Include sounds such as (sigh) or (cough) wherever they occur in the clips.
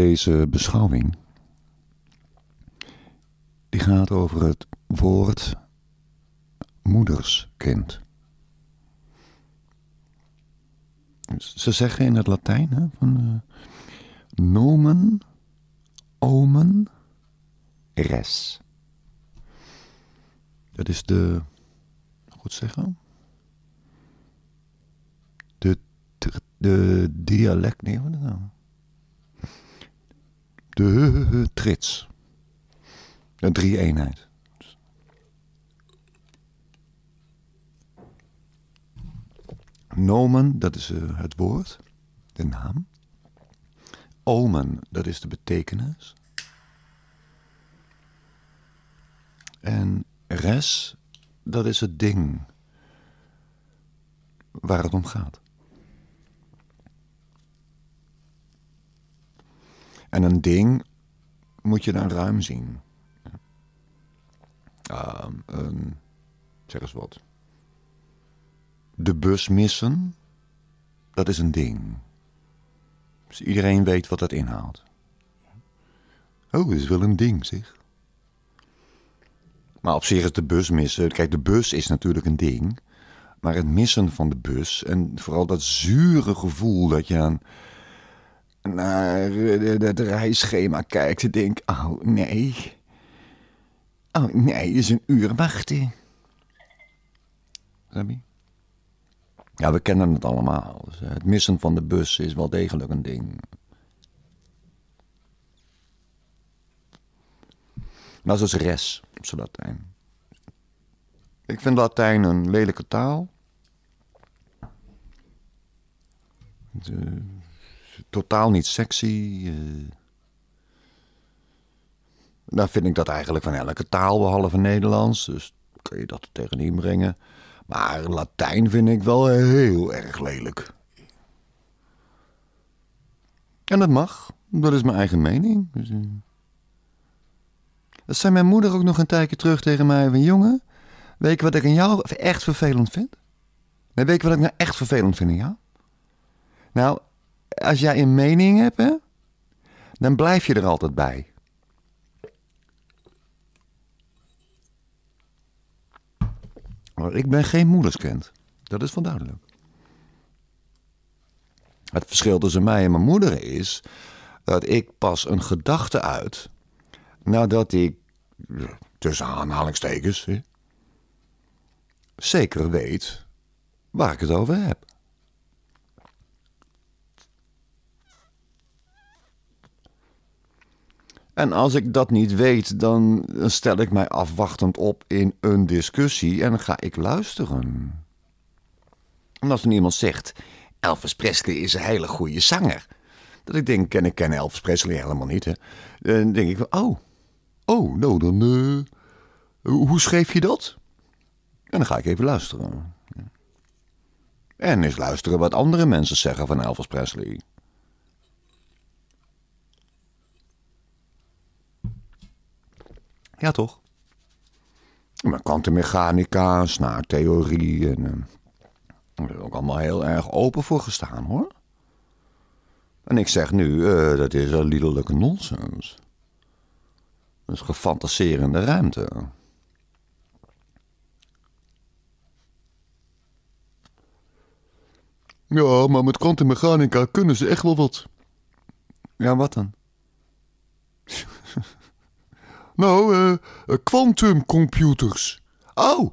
deze beschouwing. Die gaat over het woord moederskind. Ze zeggen in het Latijn hè, van eh, nomen, omen, res. Dat is de, goed zeggen, de, de, dialect, nee, wat is nou? de trits. Een drie-eenheid. Nomen, dat is eh, het woord, de naam. Omen, dat is de betekenis. En res, dat is het ding waar het om gaat. En een ding moet je dan ruim zien. Ehm, ehm, zeg eens wat. De bus missen, dat is een ding. Dus iedereen weet wat dat inhoudt. Oh, dat is wel een ding, zeg. Maar op zich is de bus missen. Kijk, de bus is natuurlijk een ding. Maar het missen van de bus en vooral dat zure gevoel dat je aan naar het eh, eh, reisschema kijkt en denkt: oh nee. Oh nee, is een uur wachten. Ja, we kennen het allemaal. Dus, eh, het missen van de bus is wel degelijk een ding. Maar is res op zijn Latijn. Ik vind Latijn een lelijke taal. De totaal niet sexy. Uh, dan vind ik dat eigenlijk van elke taal behalve Nederlands. Dus kun je dat tegen brengen. Maar Latijn vind ik wel heel erg lelijk. En dat mag. Dat is mijn eigen mening. Dus, eh. Dat zei mijn moeder ook nog een tijdje terug tegen mij. Van jongen, weet je wat ik in jou echt vervelend vind? Nee, weet je wat ik nou echt vervelend vind in jou? Nou, als jij een mening hebt, dan blijf je er altijd bij. Maar ik ben geen moederskind. Dat is van duidelijk. Het verschil tussen mij en mijn moeder is dat ik pas een gedachte uit nadat ik, tussen aanhalingstekens, zeker weet waar ik het over heb. En als ik dat niet weet, dan stel ik mij afwachtend op in een discussie en ga ik luisteren. En als er iemand zegt: Elvis Presley is een hele goede zanger. Dat ik denk: en ik ken Elvis Presley helemaal niet. Hè? Dan denk ik: oh, oh, nou dan. Eh, hoe schreef je dat? En dan ga ik even luisteren. En eens luisteren wat andere mensen zeggen van Elvis Presley. Ja, toch? Maar kantenmechanica, snaartheorie. En, uh, daar is ook allemaal heel erg open voor gestaan hoor. En ik zeg nu, eh, dat is een liederlijke nonsens. Dat is gefantaserende ruimte. Ja, maar met kwantummechanica kunnen ze echt wel wat. Ja, wat dan? (laughs) Nou, kwantumcomputers. Eh, eh, oh,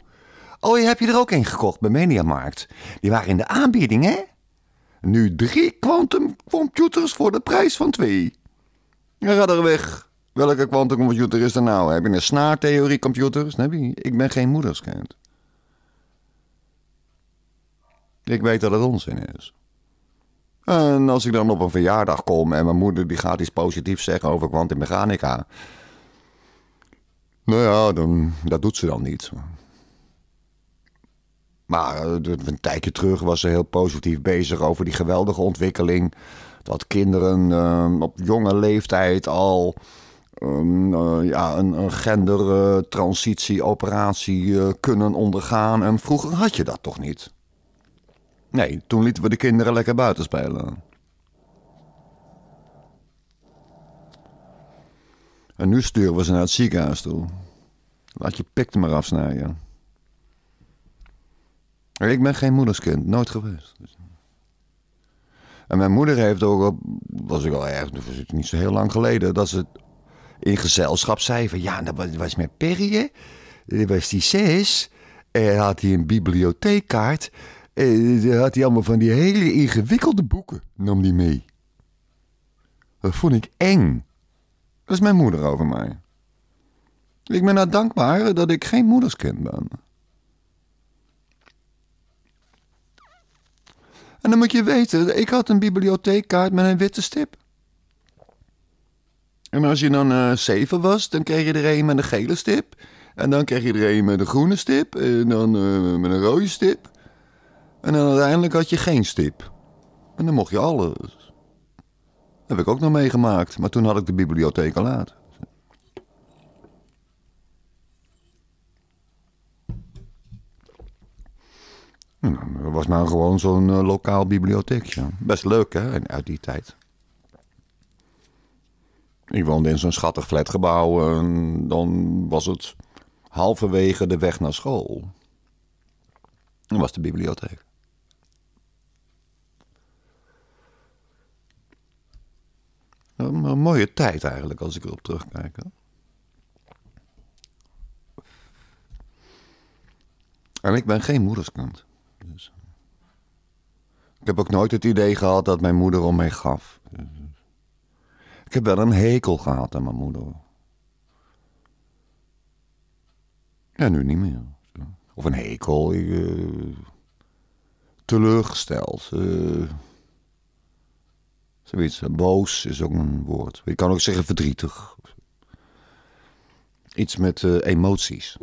oh, heb je er ook een gekocht bij Mediamarkt? Die waren in de aanbieding, hè? Nu drie kwantumcomputers voor de prijs van twee. Ga er weg. Welke kwantumcomputer is er nou? Heb je een snaartheoriecomputer? computers? je? Ik ben geen moederskind. Ik weet dat het onzin is. En als ik dan op een verjaardag kom en mijn moeder die gaat iets positiefs zeggen over kwantummechanica, nou ja, dan, dat doet ze dan niet. Maar eh, een tijdje terug was ze heel positief bezig over die geweldige ontwikkeling. Dat kinderen eh, op jonge leeftijd al ehm, eh, ja, een, gendertransitieoperatie kunnen ondergaan. En vroeger had je dat toch niet? Nee, toen lieten we de kinderen lekker buiten spelen. En nu sturen we ze naar het ziekenhuis toe. Laat je pik er maar afsnijden. Ik ben geen moederskind, nooit geweest. En mijn moeder heeft ook was ik al erg, was het niet zo heel lang geleden, dat ze in gezelschap zei ja, dat was met Perry, eh, dat was die zes, en had hij een bibliotheekkaart, en eh, had hij allemaal van die hele ingewikkelde boeken, nam die mee. Dat vond ik eng is mijn moeder over mij. Ik ben haar dankbaar dat ik geen moederskind ben. En dan moet je weten, ik had een bibliotheekkaart met een witte stip. En als je dan uh, was, dan kreeg je er een met een gele stip. En dan kreeg je er een met een groene stip. En dan eh, met een rode stip. En dan uiteindelijk had je geen stip. En dan mocht je alles. Heb ik ook nog meegemaakt, maar toen had ik de bibliotheek al laat. Nou, dat was nou gewoon zo'n eh, lokaal bibliotheekje. Best leuk, hè? uit die tijd. Ik woonde in zo'n schattig flatgebouw. En dan was het halverwege de weg naar school. en was de bibliotheek. Een mooie tijd eigenlijk, als ik erop terugkijk. En ik ben geen moederskant. Dus. Eh. Ik heb ook nooit het idee gehad dat mijn moeder om mij gaf. Ik heb wel een hekel gehad aan mijn moeder. Ja, nu niet meer. Of een hekel. Ik, uh, eh, teleurgesteld. Uh, Zoiets. Eh, boos is ook een woord. Je kan ook zeggen verdrietig. Iets met eh, emoties.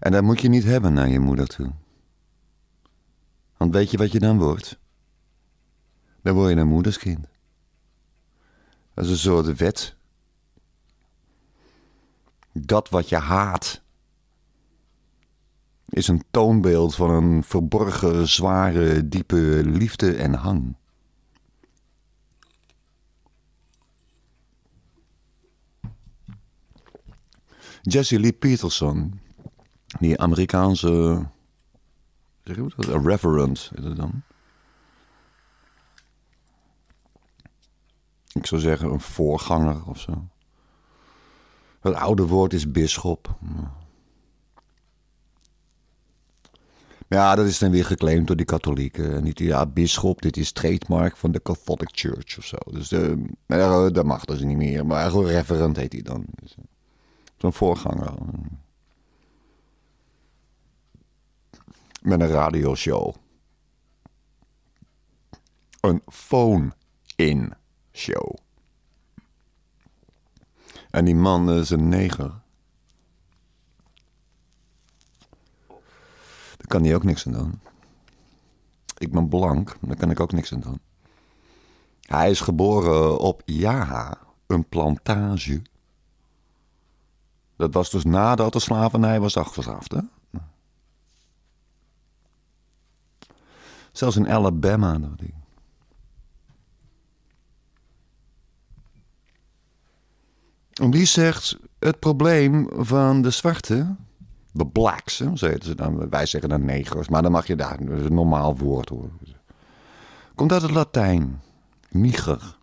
En dat moet je niet hebben naar je moeder toe. Want weet je wat je dan wordt? Dan word je een moederskind. Dat is een soort wet. Dat wat je haat is een toonbeeld van een verborgen, zware, diepe liefde en hang. Jesse Lee Peterson, die Amerikaanse. Zeg je dat? Reverend is het dan. Ik zou zeggen een voorganger of zo. Het oude woord is bisschop. Ja, dat is dan weer geclaimd door die katholieken. En niet, ja, bisschop, dit is trademark van de Catholic Church of zo. Dus de, eh, dat mag dus niet meer. Maar reverend heet hij dan. Dus, eh. Zijn voorganger. Met een radioshow. Een phone-in show. En die man is een neger. Daar kan hij ook niks aan doen. Ik ben blank, daar kan ik ook niks aan doen. Hij is geboren op Jaha, een plantage dat was dus nadat de slavernij was afgeschaft. Hè? Zelfs in Alabama. Dat En die zegt, het probleem van de zwarte, de blacks, hè, ze dan, wij zeggen dan negers, maar dan mag je daar, een normaal woord horen. Komt uit het Latijn, niger.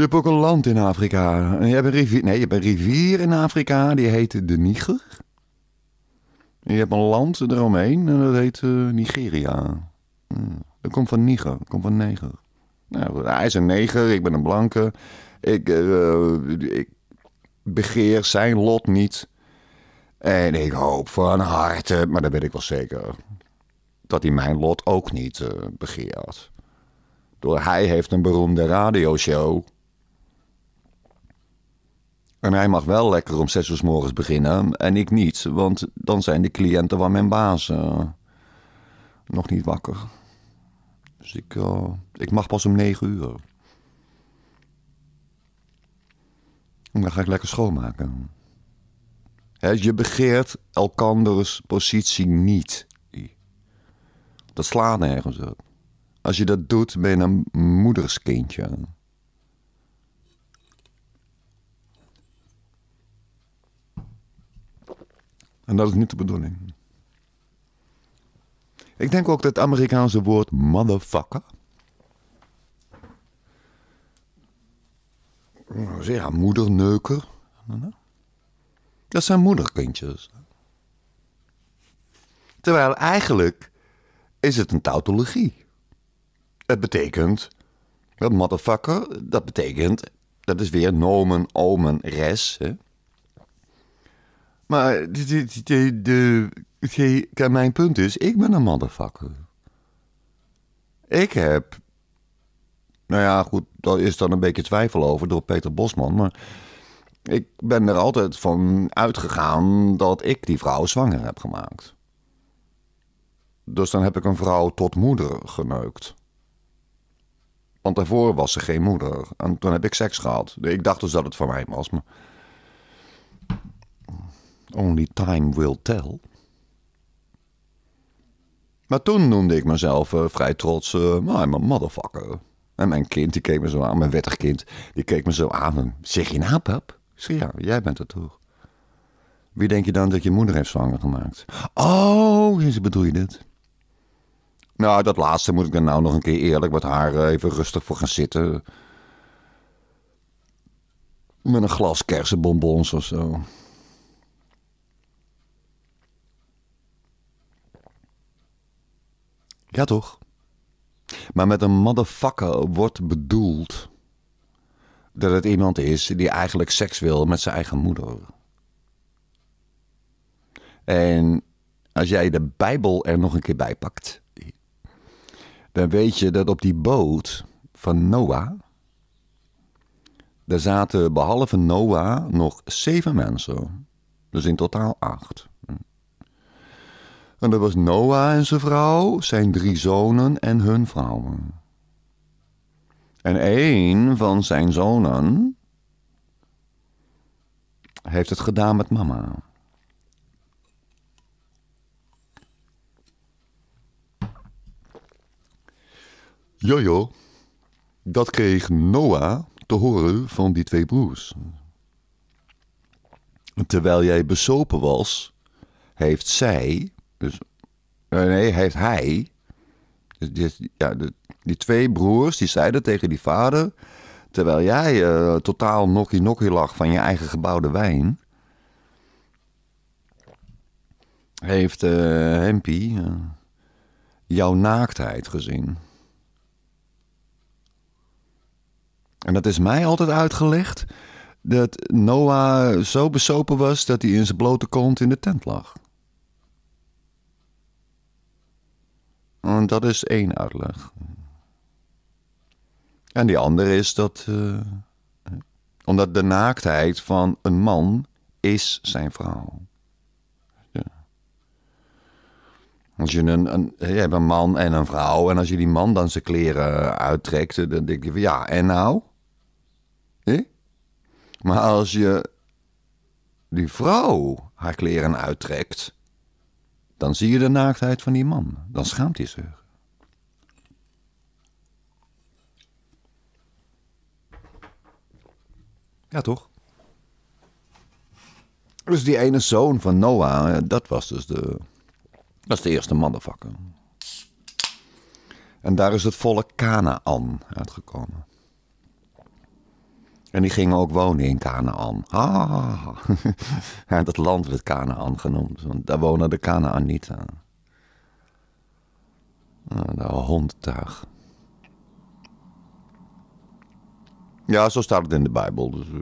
Je hebt ook een land in Afrika. Je hebt een rivier, nee, je hebt een rivier in Afrika, die heet de Niger. En je hebt een land eromheen en dat heet eh, Nigeria. Hmm, dat komt van Niger, dat komt van neger. Nou, hij is een neger, ik ben een blanke. Ik, eh, ik begeer zijn lot niet. En ik hoop van harte, maar dat ben ik wel zeker, dat hij mijn lot ook niet eh, begeert. Door hij heeft een beroemde radioshow en hij mag wel lekker om zes uur s morgens beginnen en ik niet, want dan zijn de cliënten van mijn baas eh, nog niet wakker. Dus ik, eh, ik mag pas om negen uur. En dan ga ik lekker schoonmaken. je begeert elkanders positie niet. Dat slaat nergens op. Als je dat doet, ben je een moederskindje. En dat is niet de bedoeling. Ik denk ook dat het Amerikaanse woord motherfucker. Nou, zeg, haar moederneuker. Dat zijn moederkindjes. Terwijl eigenlijk is het een tautologie. Het betekent, dat motherfucker, dat betekent, dat is weer nomen, omen, res. Hè? Maar de, de, de, de, mijn punt is, ik ben een motherfucker. Ik heb... Nou ja, goed, daar is dan een beetje twijfel over door Peter Bosman, maar... Ik ben er altijd van uitgegaan dat ik die vrouw zwanger heb gemaakt. Dus dan heb ik een vrouw tot moeder geneukt. Want daarvoor was ze geen moeder. En toen heb ik seks gehad. Ik dacht dus dat het van mij was, maar... Only time will tell. Maar toen noemde ik mezelf eh, vrij trots, eh, I'm motherfucker. En mijn kind, die keek me zo aan, mijn wettig kind, die keek me zo aan. Zeg je nou, pap? zeg, ja, jij bent het toch? Wie denk je dan dat je moeder heeft zwanger gemaakt? Oh, ze bedoel je dit? Nou, dat laatste moet ik dan nou nog een keer eerlijk met haar eh, even rustig voor gaan zitten. Met een glas kersenbonbons of zo. Ja, toch? Maar met een motherfucker wordt bedoeld dat het iemand is die eigenlijk seks wil met zijn eigen moeder. En als jij de Bijbel er nog een keer bij pakt, dan weet je dat op die boot van Noah, daar zaten behalve Noah nog zeven mensen. Dus in totaal acht. En dat was Noah en zijn vrouw, zijn drie zonen en hun vrouwen. En één van zijn zonen heeft het gedaan met mama. Jojo, dat kreeg Noah te horen van die twee broers. Terwijl jij besopen was, heeft zij dus, eh, nee, heeft hij. Dus, die, ja, die twee broers die zeiden tegen die vader. Terwijl jij uh, totaal nokkie nokkie lag van je eigen gebouwde wijn. Heeft uh, Hempie jouw naaktheid gezien. En dat is mij altijd uitgelegd dat Noah zo besopen was dat hij in zijn blote kont in de tent lag. En dat is één uitleg. En die andere is dat. Eh, omdat de naaktheid van een man is zijn vrouw. Ja. Als je, een, een, je hebt een man en een vrouw. En als je die man dan zijn kleren uittrekt. Eh, dan denk je van ja, en nou? Maar als je die vrouw haar kleren uittrekt. Dan zie je de naaktheid van die man. Dan schaamt hij zich. Ja, toch? Dus die ene zoon van Noah, eh, dat was dus de, dat is de eerste mannenvakker. En daar is het volk Kanaan uitgekomen. En die gingen ook wonen in Canaan. Ah, (laughs) dat land werd Canaan genoemd, want daar wonen de Canaanieten. De hondtuig. Ja, zo staat het in de Bijbel. Dus, uh...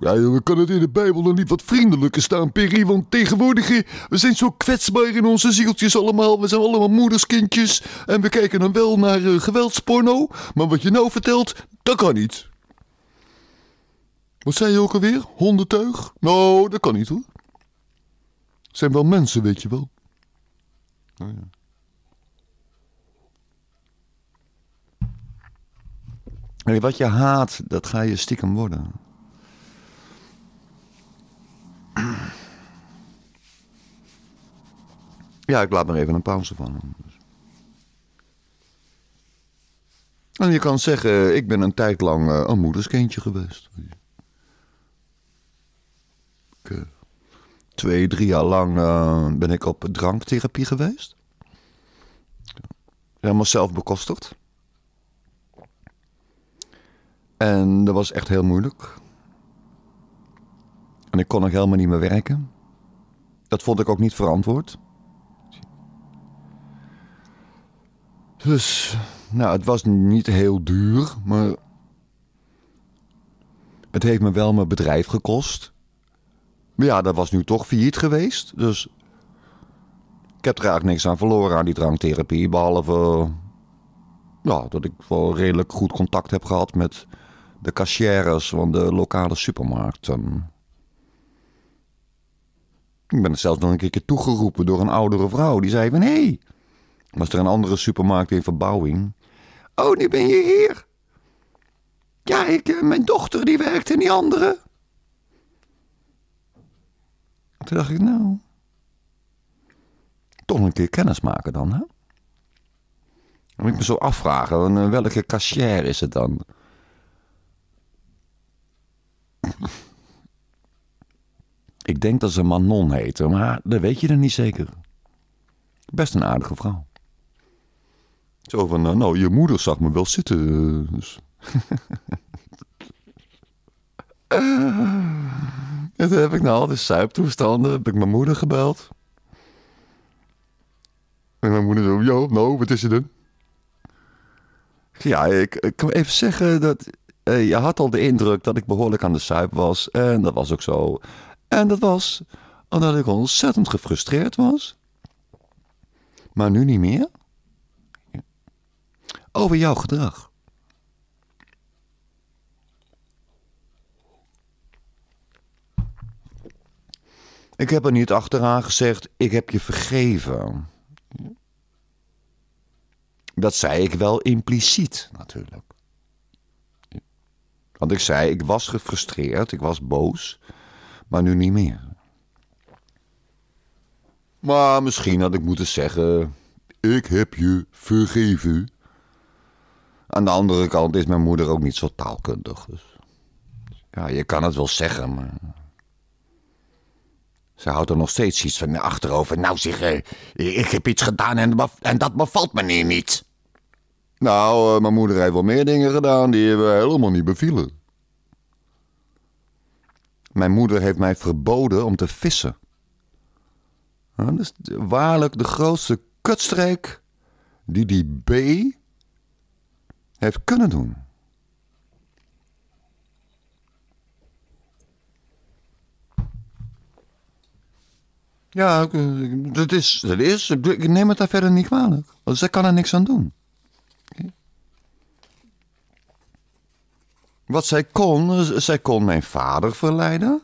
Ja, jongen, kan het in de Bijbel dan niet wat vriendelijker staan, Perry? Want tegenwoordig, eh, we zijn zo kwetsbaar in onze zieltjes allemaal. We zijn allemaal moederskindjes. En we kijken dan wel naar eh, geweldsporno. Maar wat je nou vertelt, dat kan niet. Wat zei je ook alweer? Hondenteug? Nou, dat kan niet hoor. Zijn wel mensen, weet je wel. Nou ja. En wat je haat, dat ga je stiekem worden. Ja, ik laat maar even een pauze van. En je kan zeggen, ik ben een tijd lang eh, een moederskindje geweest. Eh, twee, drie jaar lang eh, ben ik op dranktherapie geweest. Helemaal zelf bekostigd. En dat was echt heel moeilijk. En ik kon ook helemaal niet meer werken. Dat vond ik ook niet verantwoord. Dus, nou, het was niet heel duur, maar het heeft me wel mijn bedrijf gekost. Maar ja, dat was nu toch failliet geweest. Dus ik heb er eigenlijk niks aan verloren aan die dranktherapie. Behalve ja, dat ik wel redelijk goed contact heb gehad met de cashieres van de lokale supermarkten. Ik ben er zelfs nog een keer toegeroepen door een oudere vrouw. Die zei van, hé, hey, was er een andere supermarkt in verbouwing? Oh, nu ben je hier. Ja, ik, eh, mijn dochter die werkt in die andere. Toen dacht ik, nou, toch een keer kennis maken dan, hè? moet ik me zo afvragen, eh, welke cashier is het dan? (laughs) ik denk dat ze Manon heette, maar dat weet je dan niet zeker. Best een aardige vrouw. Zo van, nou, nou je moeder zag me wel zitten. Eh, dus. (laughs) toen heb ik nou al die suiptoestanden. Heb ik mijn moeder gebeld. En mijn moeder zo, joh, nou, wat is er dan? Ja, ik, ik kan even zeggen dat eh, je had al de indruk dat ik behoorlijk aan de suip was. En dat was ook zo. En dat was omdat ik ontzettend gefrustreerd was. Maar nu niet meer. Over jouw gedrag. Ik heb er niet achteraan gezegd, ik heb je vergeven. Dat zei ik wel impliciet natuurlijk. Want ik zei, ik was gefrustreerd, ik was boos, maar nu niet meer. Maar misschien had ik moeten zeggen, ik heb je vergeven. Aan de andere kant is mijn moeder ook niet zo taalkundig. Dus ja, je kan het wel zeggen, maar ze houdt er nog steeds iets van achterover. Nou zeg, eh, ik heb iets gedaan en, en dat bevalt hier niet. Nou, eh, mijn moeder heeft wel meer dingen gedaan die we helemaal niet bevielen. Mijn moeder heeft mij verboden om te vissen. dat is waarlijk de grootste kutstreek die die B heeft kunnen doen. Ja, eh, dat is, dat is. Ik neem het daar verder niet kwalijk. Want zij kan er niks aan doen. Wat zij kon, zij kon mijn vader verleiden.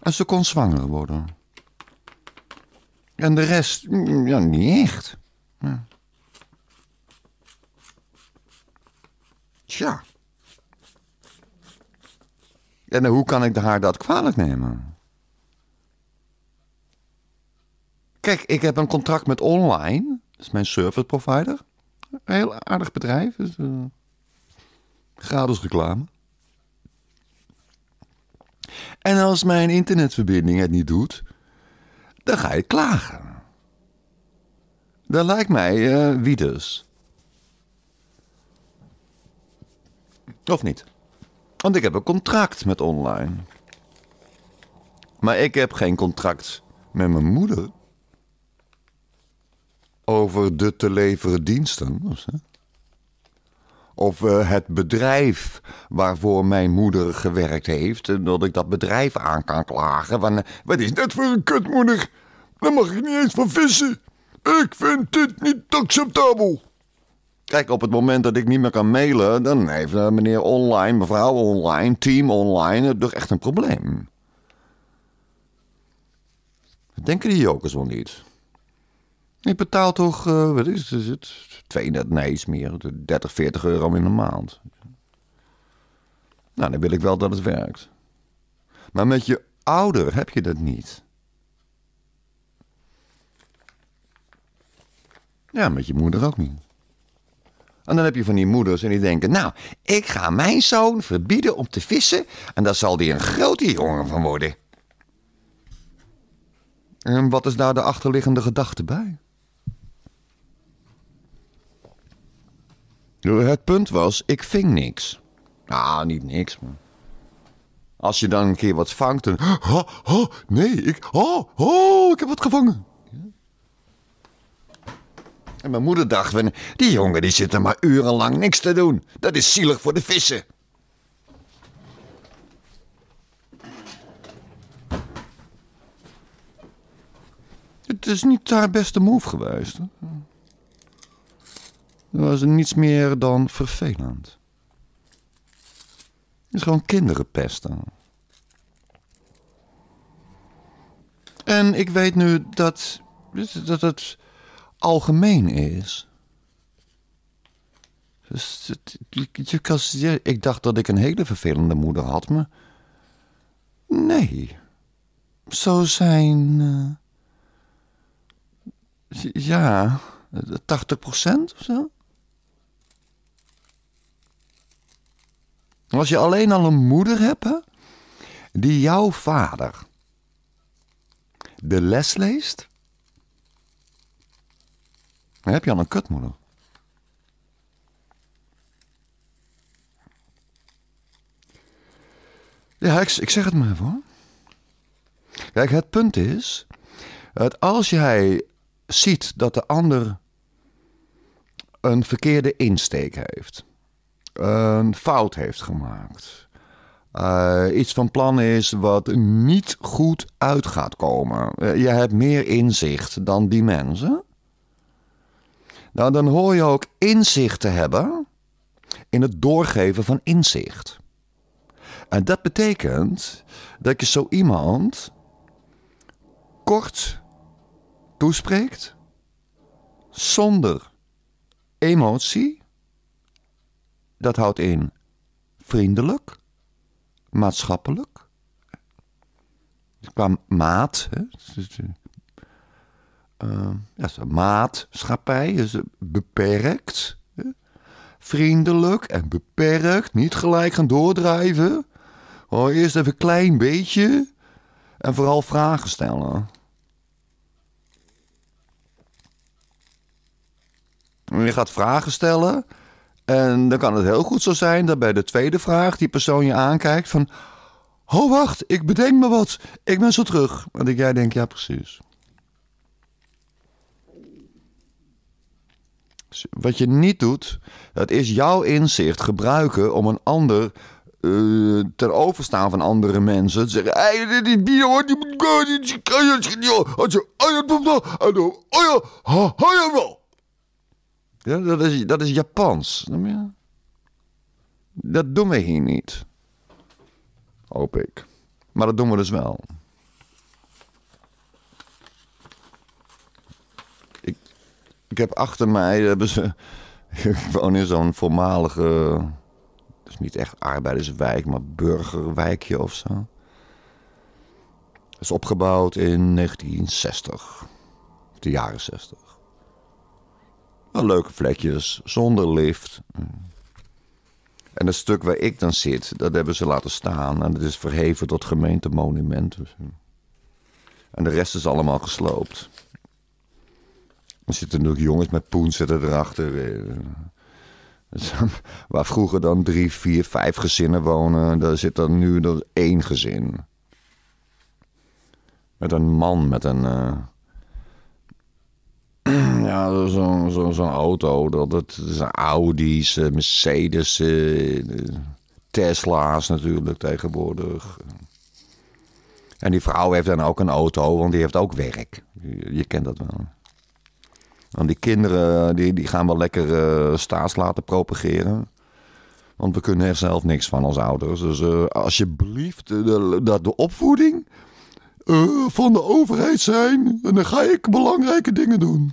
En ze kon zwanger worden. En de rest, mm, ja, niet echt. Ja. Tja. En hoe kan ik haar dat kwalijk nemen? Kijk, ik heb een contract met Online. Dat is mijn service provider. Een heel aardig bedrijf. Dus, eh, gratis reclame. En als mijn internetverbinding het niet doet, dan ga ik klagen. Dat lijkt mij uh, wie dus. Of niet? Want ik heb een contract met online. Maar ik heb geen contract met mijn moeder over de te leveren diensten. Of eh, het bedrijf waarvoor mijn moeder gewerkt heeft. Eh, dat ik dat bedrijf aan kan klagen. Want eh, wat is dat voor een kutmoeder? Daar mag ik niet eens van vissen. Ik vind dit niet acceptabel. Kijk, op het moment dat ik niet meer kan mailen, dan heeft meneer online, mevrouw online, team online toch echt een probleem. Denken die jokers wel niet? Ik betaal toch, eh, wat is het, 32, nee iets meer, 30, 40 euro in de maand. Nou, dan wil ik wel dat het werkt. Maar met je ouder heb je dat niet. Ja, met je moeder ook niet. En dan heb je van die moeders en die denken: Nou, ik ga mijn zoon verbieden om te vissen. En daar zal hij een grote jongen van worden. En wat is daar de achterliggende gedachte bij? Het punt was, ik ving niks. Nou, niet niks, maar... Als je dan een keer wat vangt, dan... nee, ik... Oh, ik heb wat gevangen. En mijn moeder dacht, die jongen die zit er maar urenlang niks te doen. Dat is zielig voor de vissen. Het is niet haar beste move geweest. Hè? was niets meer dan vervelend. Het is gewoon kinderen pesten. En ik weet nu dat, dat het algemeen is. Dus je, ik dacht dat ik een hele vervelende moeder had, maar. Nee. Zo zijn. Uh, ja, 80% of zo? Als je alleen al een moeder hebt die jouw vader de les leest, dan heb je al een kutmoeder. Ja, ik, ik zeg het maar even Kijk, het punt is, dat als jij ziet dat de ander een verkeerde insteek heeft, een fout heeft gemaakt. Eh, iets van plan is wat niet goed uit gaat komen. Eh, je hebt meer inzicht dan die mensen. Nou, dan hoor je ook inzicht te hebben in het doorgeven van inzicht. En dat betekent dat je zo iemand kort toespreekt, zonder emotie, dat houdt in vriendelijk, maatschappelijk, qua maat. Hè? Eh, ja, maatschappij beperkt. Hè? Vriendelijk en beperkt. Niet gelijk gaan doordrijven. Oh, eerst even een klein beetje. En vooral vragen stellen. je gaat vragen stellen. En dan kan het heel goed zo zijn dat bij de tweede vraag die persoon je aankijkt van... Oh, wacht, ik bedenk me wat. Ik ben zo terug. En ik jij denkt, ja, precies. Wat je niet doet, dat is jouw inzicht gebruiken om een ander uh, ten overstaan van andere mensen te zeggen: Hey, dit is bier, Die moet Als ja, dat, is, dat is Japans. Dat doen we hier niet. Hoop ik. Maar dat doen we dus wel. Ik, ik heb achter mij. Hebben ze, (laughs) ik woon in zo'n voormalige. Het is niet echt arbeiderswijk, maar burgerwijkje of zo. is opgebouwd in 1960. De jaren 60 leuke vlekjes, zonder lift. En het stuk waar ik dan zit, dat hebben ze laten staan. En dat is verheven tot gemeentemonument. En de rest is allemaal gesloopt. Er zitten natuurlijk jongens met zitten erachter. (laughs) Waar vroeger dan drie, vier, vijf gezinnen wonen, daar zit dan nu nog één gezin. Met een man met een. Eh, (clears throat) Ja, zo'n zo, zo auto. Dat, dat zijn Audi's, eh, Mercedes, eh, Tesla's natuurlijk tegenwoordig. En die vrouw heeft dan ook een auto, want die heeft ook werk. Je, kent dat wel. En die kinderen die, die gaan wel lekker uh, staats laten propageren. Want we kunnen er zelf niks van als ouders. Dus alsjeblieft, de, dat de opvoeding van de overheid zijn. En dan ga ik belangrijke dingen doen.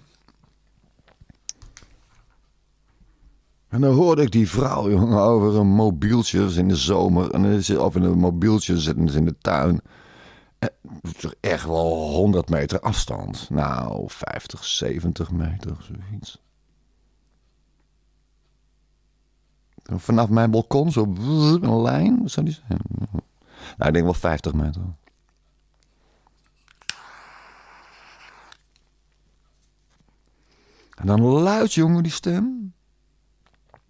En dan hoorde ik die vrouw, jongen, over een mobieltje in de zomer. En, of in een mobieltje zitten ze in de tuin. En, echt wel 100 meter afstand. Nou, 50, 70 meter, zoiets. vanaf mijn balkon, zo een lijn, wat zou die zijn? Nou, ik denk wel 50 meter. En dan luid, jongen, die stem.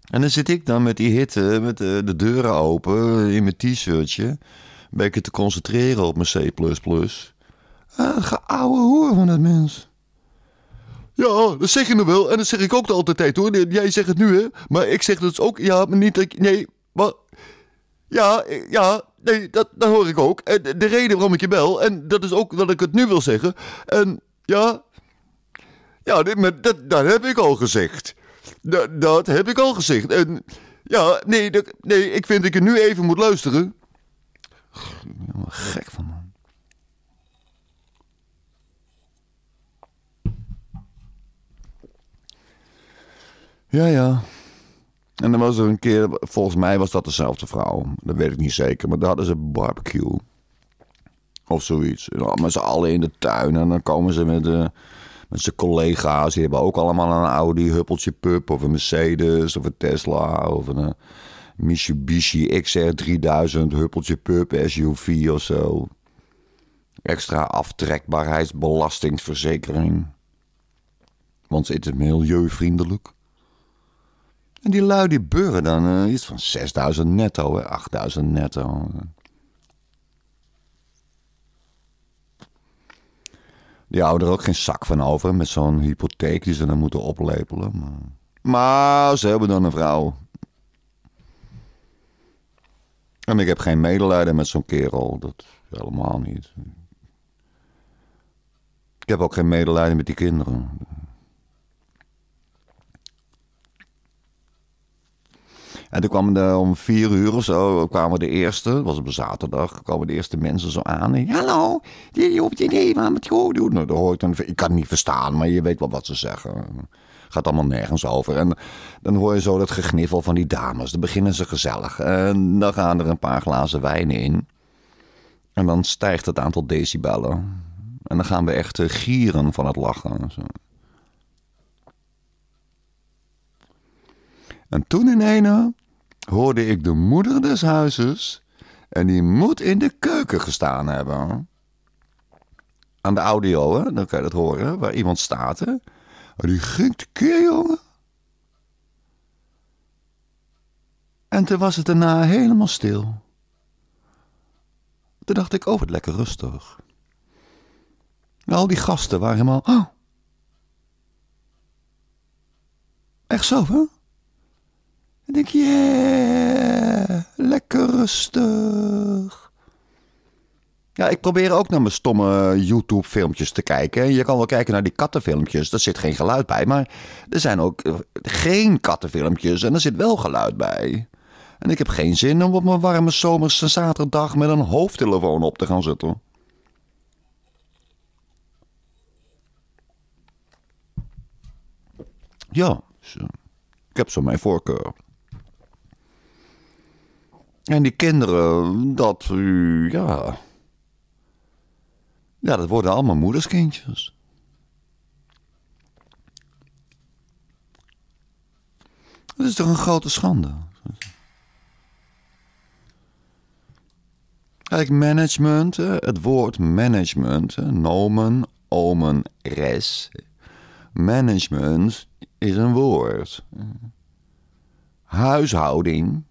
En dan zit ik dan met die hitte, met de, eh, de deuren open, in mijn t-shirtje. Ben ik te concentreren op mijn C. Een ah, geouwe hoer van dat mens. Ja, dat zeg je nog wel. En dat zeg ik ook de altijd tijd hoor. Jij zegt het nu hè. Maar ik zeg het dus ook. Ja, maar niet dat ik. Nee, wat? Ja, eh, ja. Nee, dat, dat hoor ik ook. En de reden waarom ik je bel. En dat is ook dat ik het nu wil zeggen. En ja. Ja, maar dat, dat heb ik al gezegd dat heb ik al gezegd. En ja, nee, nee, ik vind dat ik er nu even moet luisteren. gek van, man. Ja, ja. En dan was er een keer, volgens mij was dat dezelfde vrouw. Dat weet ik niet zeker, maar daar hadden ze barbecue. Of zoiets. En met z'n allen in de tuin en dan komen ze met... Uh, met zijn collega's. Die hebben ook allemaal een Audi, huppeltje pup of een Mercedes of een Tesla of een eh, Mitsubishi XR3000, huppeltje pup, SUV of zo. Extra aftrekbaarheidsbelastingsverzekering. Want het is milieuvriendelijk. En die lui die beuren dan eh, iets van 6000 netto, hè? 8000 netto. Die houden er ook geen zak van over met zo'n hypotheek die ze dan moeten oplepelen. Maar, maar ze hebben dan een vrouw. En ik heb geen medelijden met zo'n kerel. Dat helemaal niet. Ik heb ook geen medelijden met die kinderen. En toen kwamen er om vier uur of zo, kwamen de eerste, dat was op een zaterdag, kwamen de eerste mensen zo aan. En, Hallo, die op het idee waar het goed doen. Nou, hoort ik kan het niet verstaan, maar je weet wel wat ze zeggen gaat allemaal nergens over. En dan hoor je zo dat gegniffel van die dames. Dan beginnen ze gezellig. En dan gaan er een paar glazen wijn in. En dan stijgt het aantal decibellen. En dan gaan we echt eh, gieren van het lachen. En toen in een hoorde ik de moeder des huizes en die moet in de keuken gestaan hebben. Aan de audio, hè? dan kan je dat horen, waar iemand staat. Hè? En oh, die ging keer, jongen. En toen was het daarna helemaal stil. Toen dacht ik, oh, het lekker rustig. En al die gasten waren helemaal, oh. Echt zo, hè? En denk je, yeah, lekker rustig. Ja, ik probeer ook naar mijn stomme YouTube-filmpjes te kijken. Je kan wel kijken naar die kattenfilmpjes, daar zit geen geluid bij. Maar er zijn ook eh, geen kattenfilmpjes en er zit wel geluid bij. En ik heb geen zin om op mijn warme zomerse zaterdag met een hoofdtelefoon op te gaan zitten. Ja, ik heb zo mijn voorkeur. En die kinderen, dat, ja. Ja, dat worden allemaal moederskindjes. Dat is toch een grote schande? Kijk, management, het woord management, nomen, omen, res. Management is een woord. Huishouding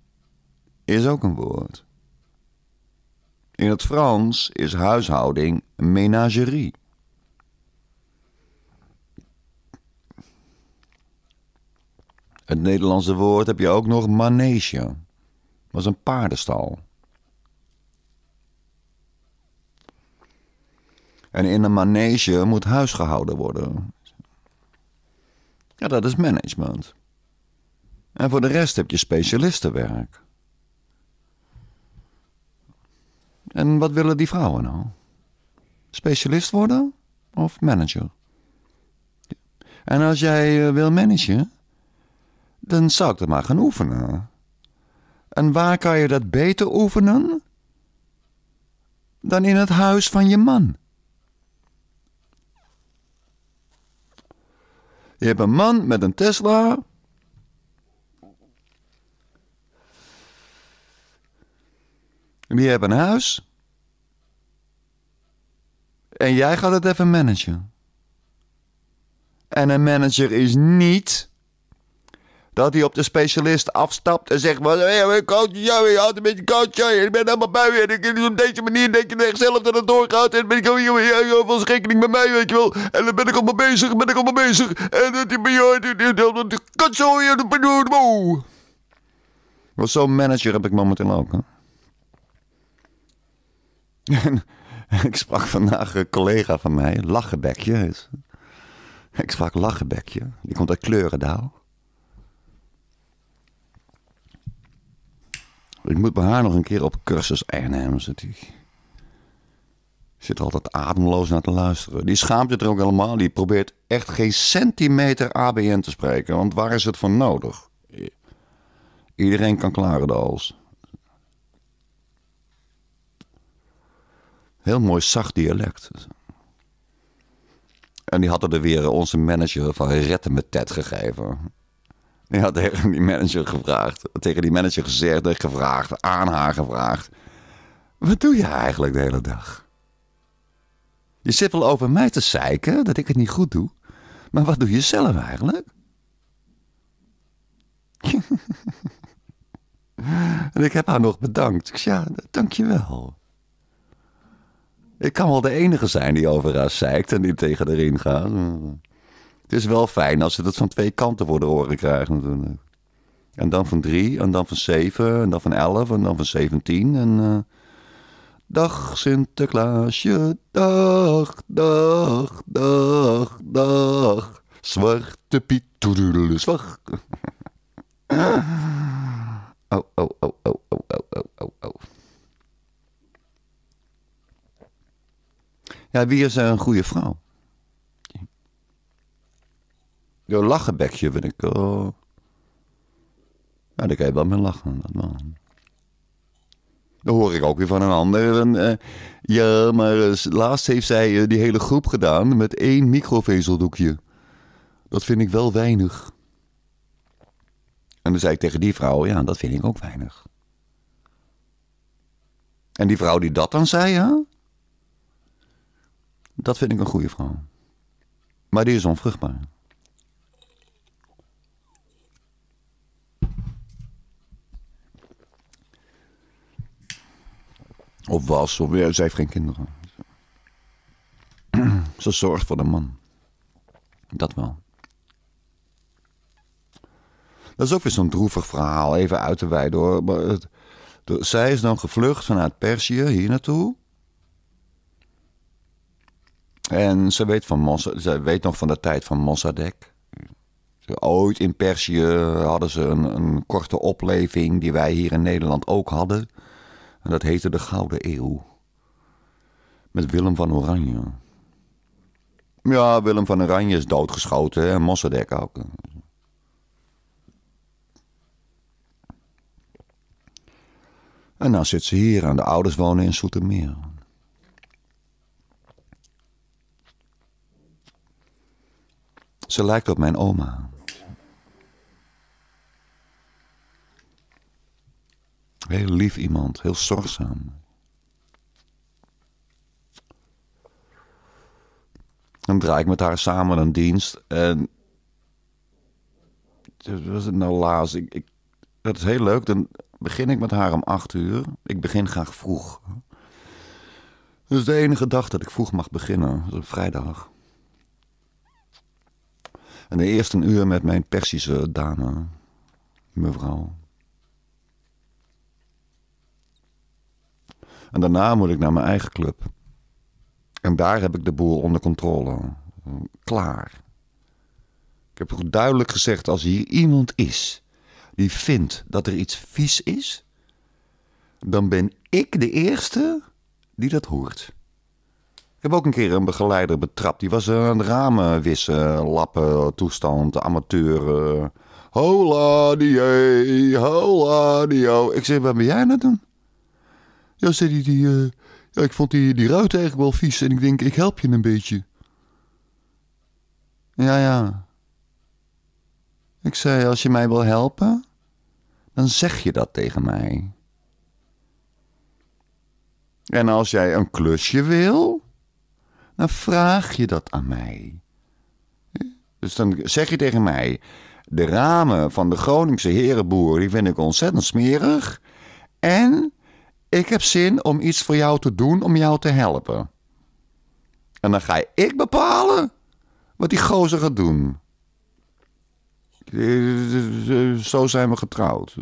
is ook een woord. In het Frans is huishouding menagerie. Het Nederlandse woord heb je ook nog manege. was een paardenstal. En in een manege moet huisgehouden worden. Ja, dat is management. En voor de rest heb je specialistenwerk. En wat willen die vrouwen nou? Specialist worden of manager? En als jij eh, wil managen, dan zou ik dat maar gaan oefenen. En waar kan je dat beter oefenen dan in het huis van je man? Je hebt een man met een Tesla. Die hebben een huis. En jij gaat het even managen. En een manager is niet dat hij op de specialist afstapt en zegt: maar, eh, hey, coach, je houdt een beetje coach, ik ben allemaal bij je. En ik, op deze manier denk je echt zelf dat het doorgaat. En ben ik al heel rekening met mij, weet je wel. En dan ben ik allemaal bezig, ben ik allemaal bezig. En dat je bij je, katzooi en de Want zo'n manager heb ik momenteel ook. Hè? (laughs) (laughs) ik sprak vandaag een collega van mij, Lachenbekje. Ik sprak Lachenbekje, die komt uit Kleurendaal. Ik moet bij haar nog een keer op cursus Arnhem, zitten. hij. Zit er altijd ademloos naar te luisteren. Die schaamt het er ook helemaal. Die probeert echt geen centimeter ABN te spreken. Want waar is het voor nodig? Iedereen kan klaren de hals. Heel mooi zacht dialect. En die hadden er weer onze manager van Retten met Ted gegeven. Die had tegen die manager gevraagd, tegen die manager gezegd en gevraagd, aan haar gevraagd. Wat doe je eigenlijk de hele dag? Je zit wel over mij te zeiken dat ik het niet goed doe. Maar wat doe je zelf eigenlijk? (laughs) en ik heb haar nog bedankt. Ik zei, ja, dankjewel. Ik kan wel de enige zijn die over haar zeikt en die tegen erin gaat. Het is wel fijn als ze dat van twee kanten voor de oren krijgen En dan van drie, en dan van zeven, en dan van elf, en dan van zeventien. En eh, dag Sinterklaasje, dag, dag, dag, dag. Zwarte Piet, toedoedelen, zwart. (laughs) oh, oh, oh, oh, oh, oh, oh, oh. oh. Ja, wie is eh, een goede vrouw? Door lachenbekje vind ik. Oh. Ja, daar kan je wel mee lachen, dat wel. Dan hoor ik ook weer van een ander. Eh, ja, maar eh, laatst heeft zij die hele groep gedaan met één microvezeldoekje. Dat vind ik wel weinig. En dan zei ik tegen die vrouw, ja, dat vind ik ook weinig. En die vrouw die dat dan zei, ja, dat vind ik een goede vrouw. Maar die is onvruchtbaar. Of was, of weer, zij heeft geen kinderen. (clears throat) Ze zorgt voor de man. Dat wel. Dat is ook weer zo'n droevig verhaal, even uit te wijden hoor. Zij is dan gevlucht vanuit Perzië hier naartoe. En ze weet, van ze weet nog van de tijd van Mossadegh. Ooit in Perzië hadden ze een, een, korte opleving die wij hier in Nederland ook hadden. En dat heette de Gouden Eeuw. Met Willem van Oranje. Ja, Willem van Oranje is doodgeschoten hè? en Mossadegh ook. En nou zit ze hier en de ouders wonen in Soetermeer. Ze lijkt op mijn oma. Heel lief iemand, heel zorgzaam. Dan draai ik met haar samen een dienst. En. Dat dus was het nou laatst. Ik, dat is heel leuk. Dan begin ik met haar om acht uur. Ik begin graag vroeg. Dat is de enige dag dat ik vroeg mag beginnen. Dat is vrijdag. En eerst een uur met mijn Persische dame, mevrouw. En daarna moet ik naar mijn eigen club. En daar heb ik de boel onder controle. Klaar. Ik heb duidelijk gezegd: als hier iemand is die vindt dat er iets vies is, dan ben ik de eerste die dat hoort. Ik heb ook een keer een begeleider betrapt. Die was aan het ramen wissen, lappen, toestand, amateur. Eh, hola die, eh, hola die. Oh. Ik zei, wat ben jij nou doen? Ja, zei die, die eh, ja, ik vond die, die ruit eigenlijk wel vies en ik denk, ik help je een beetje. Ja, ja. Ik zei, als je mij wil helpen, dan zeg je dat tegen mij. En als jij een klusje wil, dan nou, vraag je dat aan mij. Dus dan zeg je tegen mij: de ramen van de Groningse herenboer die vind ik ontzettend smerig. En ik heb zin om iets voor jou te doen om jou te helpen. En dan ga ik bepalen wat die gozer gaat doen. Zo zijn we getrouwd.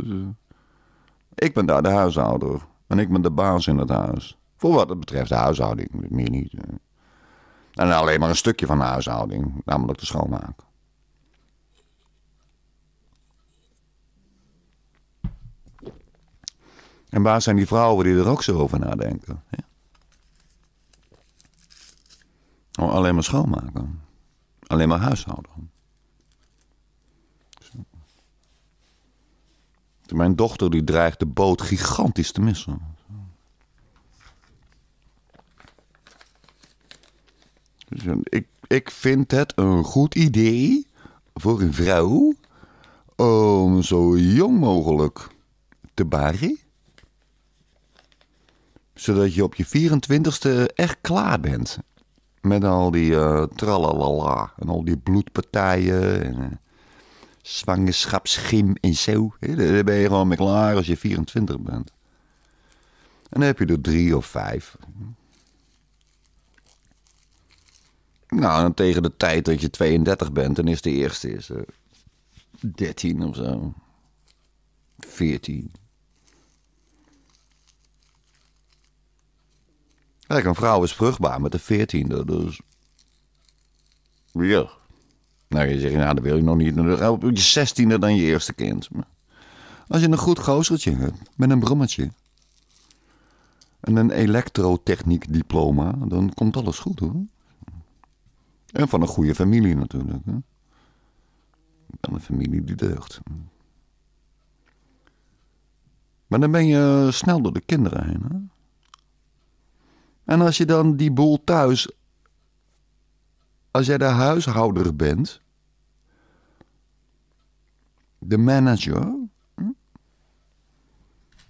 Ik ben daar de huishouder. En ik ben de baas in het huis. Voor wat het betreft de huishouding, meer niet. En alleen maar een stukje van de huishouding, namelijk de schoonmaken. En waar zijn die vrouwen die er ook zo over nadenken? Oh, alleen maar schoonmaken. Alleen maar huishouden. Mijn dochter die dreigt de boot gigantisch te missen. Dus eh, ik, ik vind het een goed idee voor een vrouw om zo jong mogelijk te baren. Zodat je op je 24ste echt klaar bent. Met al die eh, tralalala en al die bloedpartijen en uh, en zo. daar ben je gewoon mee klaar als je 24 bent. En dan heb je er drie of vijf. Nou, en tegen de tijd dat je 32 bent, dan is de eerste is, 13 eh, of zo. 14. Kijk, een vrouw is vruchtbaar met de 14e, dus. Ja. Nou, je zegt, nou, dat wil ik nog niet. Op oh, je zestiende dan je eerste kind. Maar als je een goed gozer hebt, met een brommetje. En een elektrotechniek diploma, dan komt alles goed hoor. En van een goede familie natuurlijk. Hè? een familie die deugt. Maar dan ben je snel door de kinderen heen. Hè? En als je dan die boel thuis. Als jij de huishouder bent. De manager.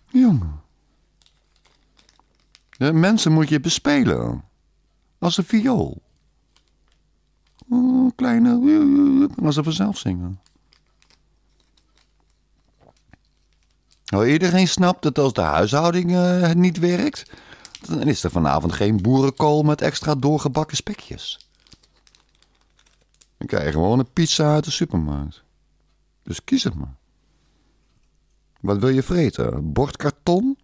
Jongen. mensen moet je bespelen. Als een viool. Oh, kleine. Dan was ze vanzelf zingen. Nou, iedereen snapt dat als de huishouding uh, niet werkt, dan is er vanavond geen boerenkool met extra doorgebakken spekjes. Dan krijg je gewoon een pizza uit de supermarkt. Dus kies het maar. Wat wil je vreten? Bordkarton? bord karton?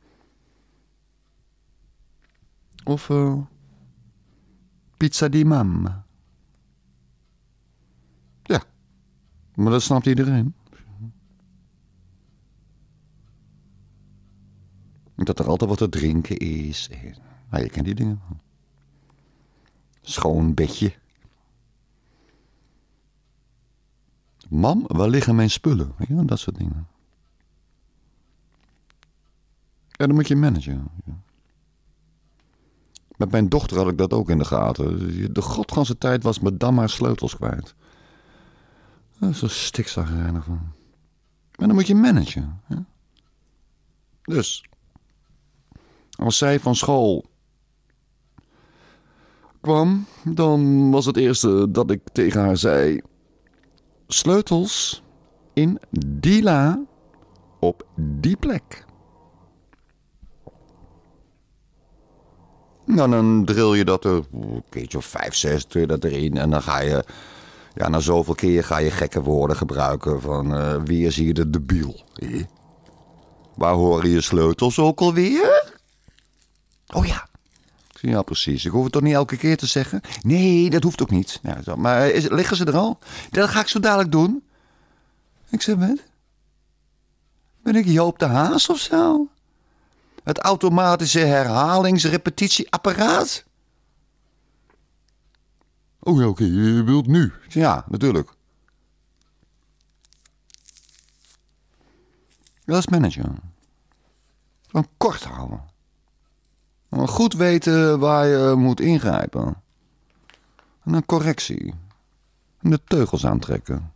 Of eh, pizza di mamma? Maar dat snapt iedereen. Dat er altijd wat te drinken is. Nou, je kent die dingen. Schoon bedje. Mam, waar liggen mijn spullen? Ja, dat soort dingen. En dan moet je managen. Met mijn dochter had ik dat ook in de gaten. De godganse tijd was dan maar sleutels kwijt. Dat is een stikzagrijnig van. Maar dan moet je managen. Hè? Dus, als zij van school kwam, dan was het eerste dat ik tegen haar zei: sleutels in die la op die plek. Nou, dan drill je dat er een keertje of vijf, zes, dat erin en dan ga je ja, na zoveel keer ga je gekke woorden gebruiken van uh, eh, weer zie je de debiel. Waar horen je sleutels ook alweer? Oh ja. Ja, precies. Ik hoef het toch niet elke keer te zeggen? Nee, dat hoeft ook niet. Ja, maar eh, is, liggen ze er al? Dat ga ik zo dadelijk doen. Ik zeg, met? Ben ik Joop de Haas of zo? Het automatische herhalingsrepetitieapparaat? Oh ja, oké, je wilt nu? Ja, natuurlijk. Dat is managen. Van kort houden. goed weten waar je moet ingrijpen. En een correctie. En de teugels aantrekken.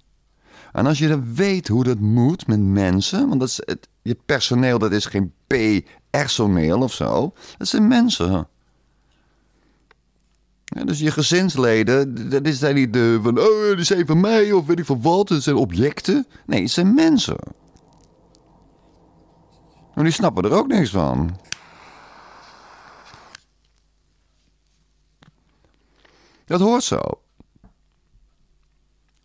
En als je dan weet hoe dat moet met mensen, want dat is het, je personeel dat is geen p- personeel of zo, dat zijn mensen dus je gezinsleden, dat zijn niet de van, oh, die zijn van mij of weet ik van wat. Dat zijn objecten. Nee, het zijn mensen. En die snappen er ook niks van. Dat hoort zo.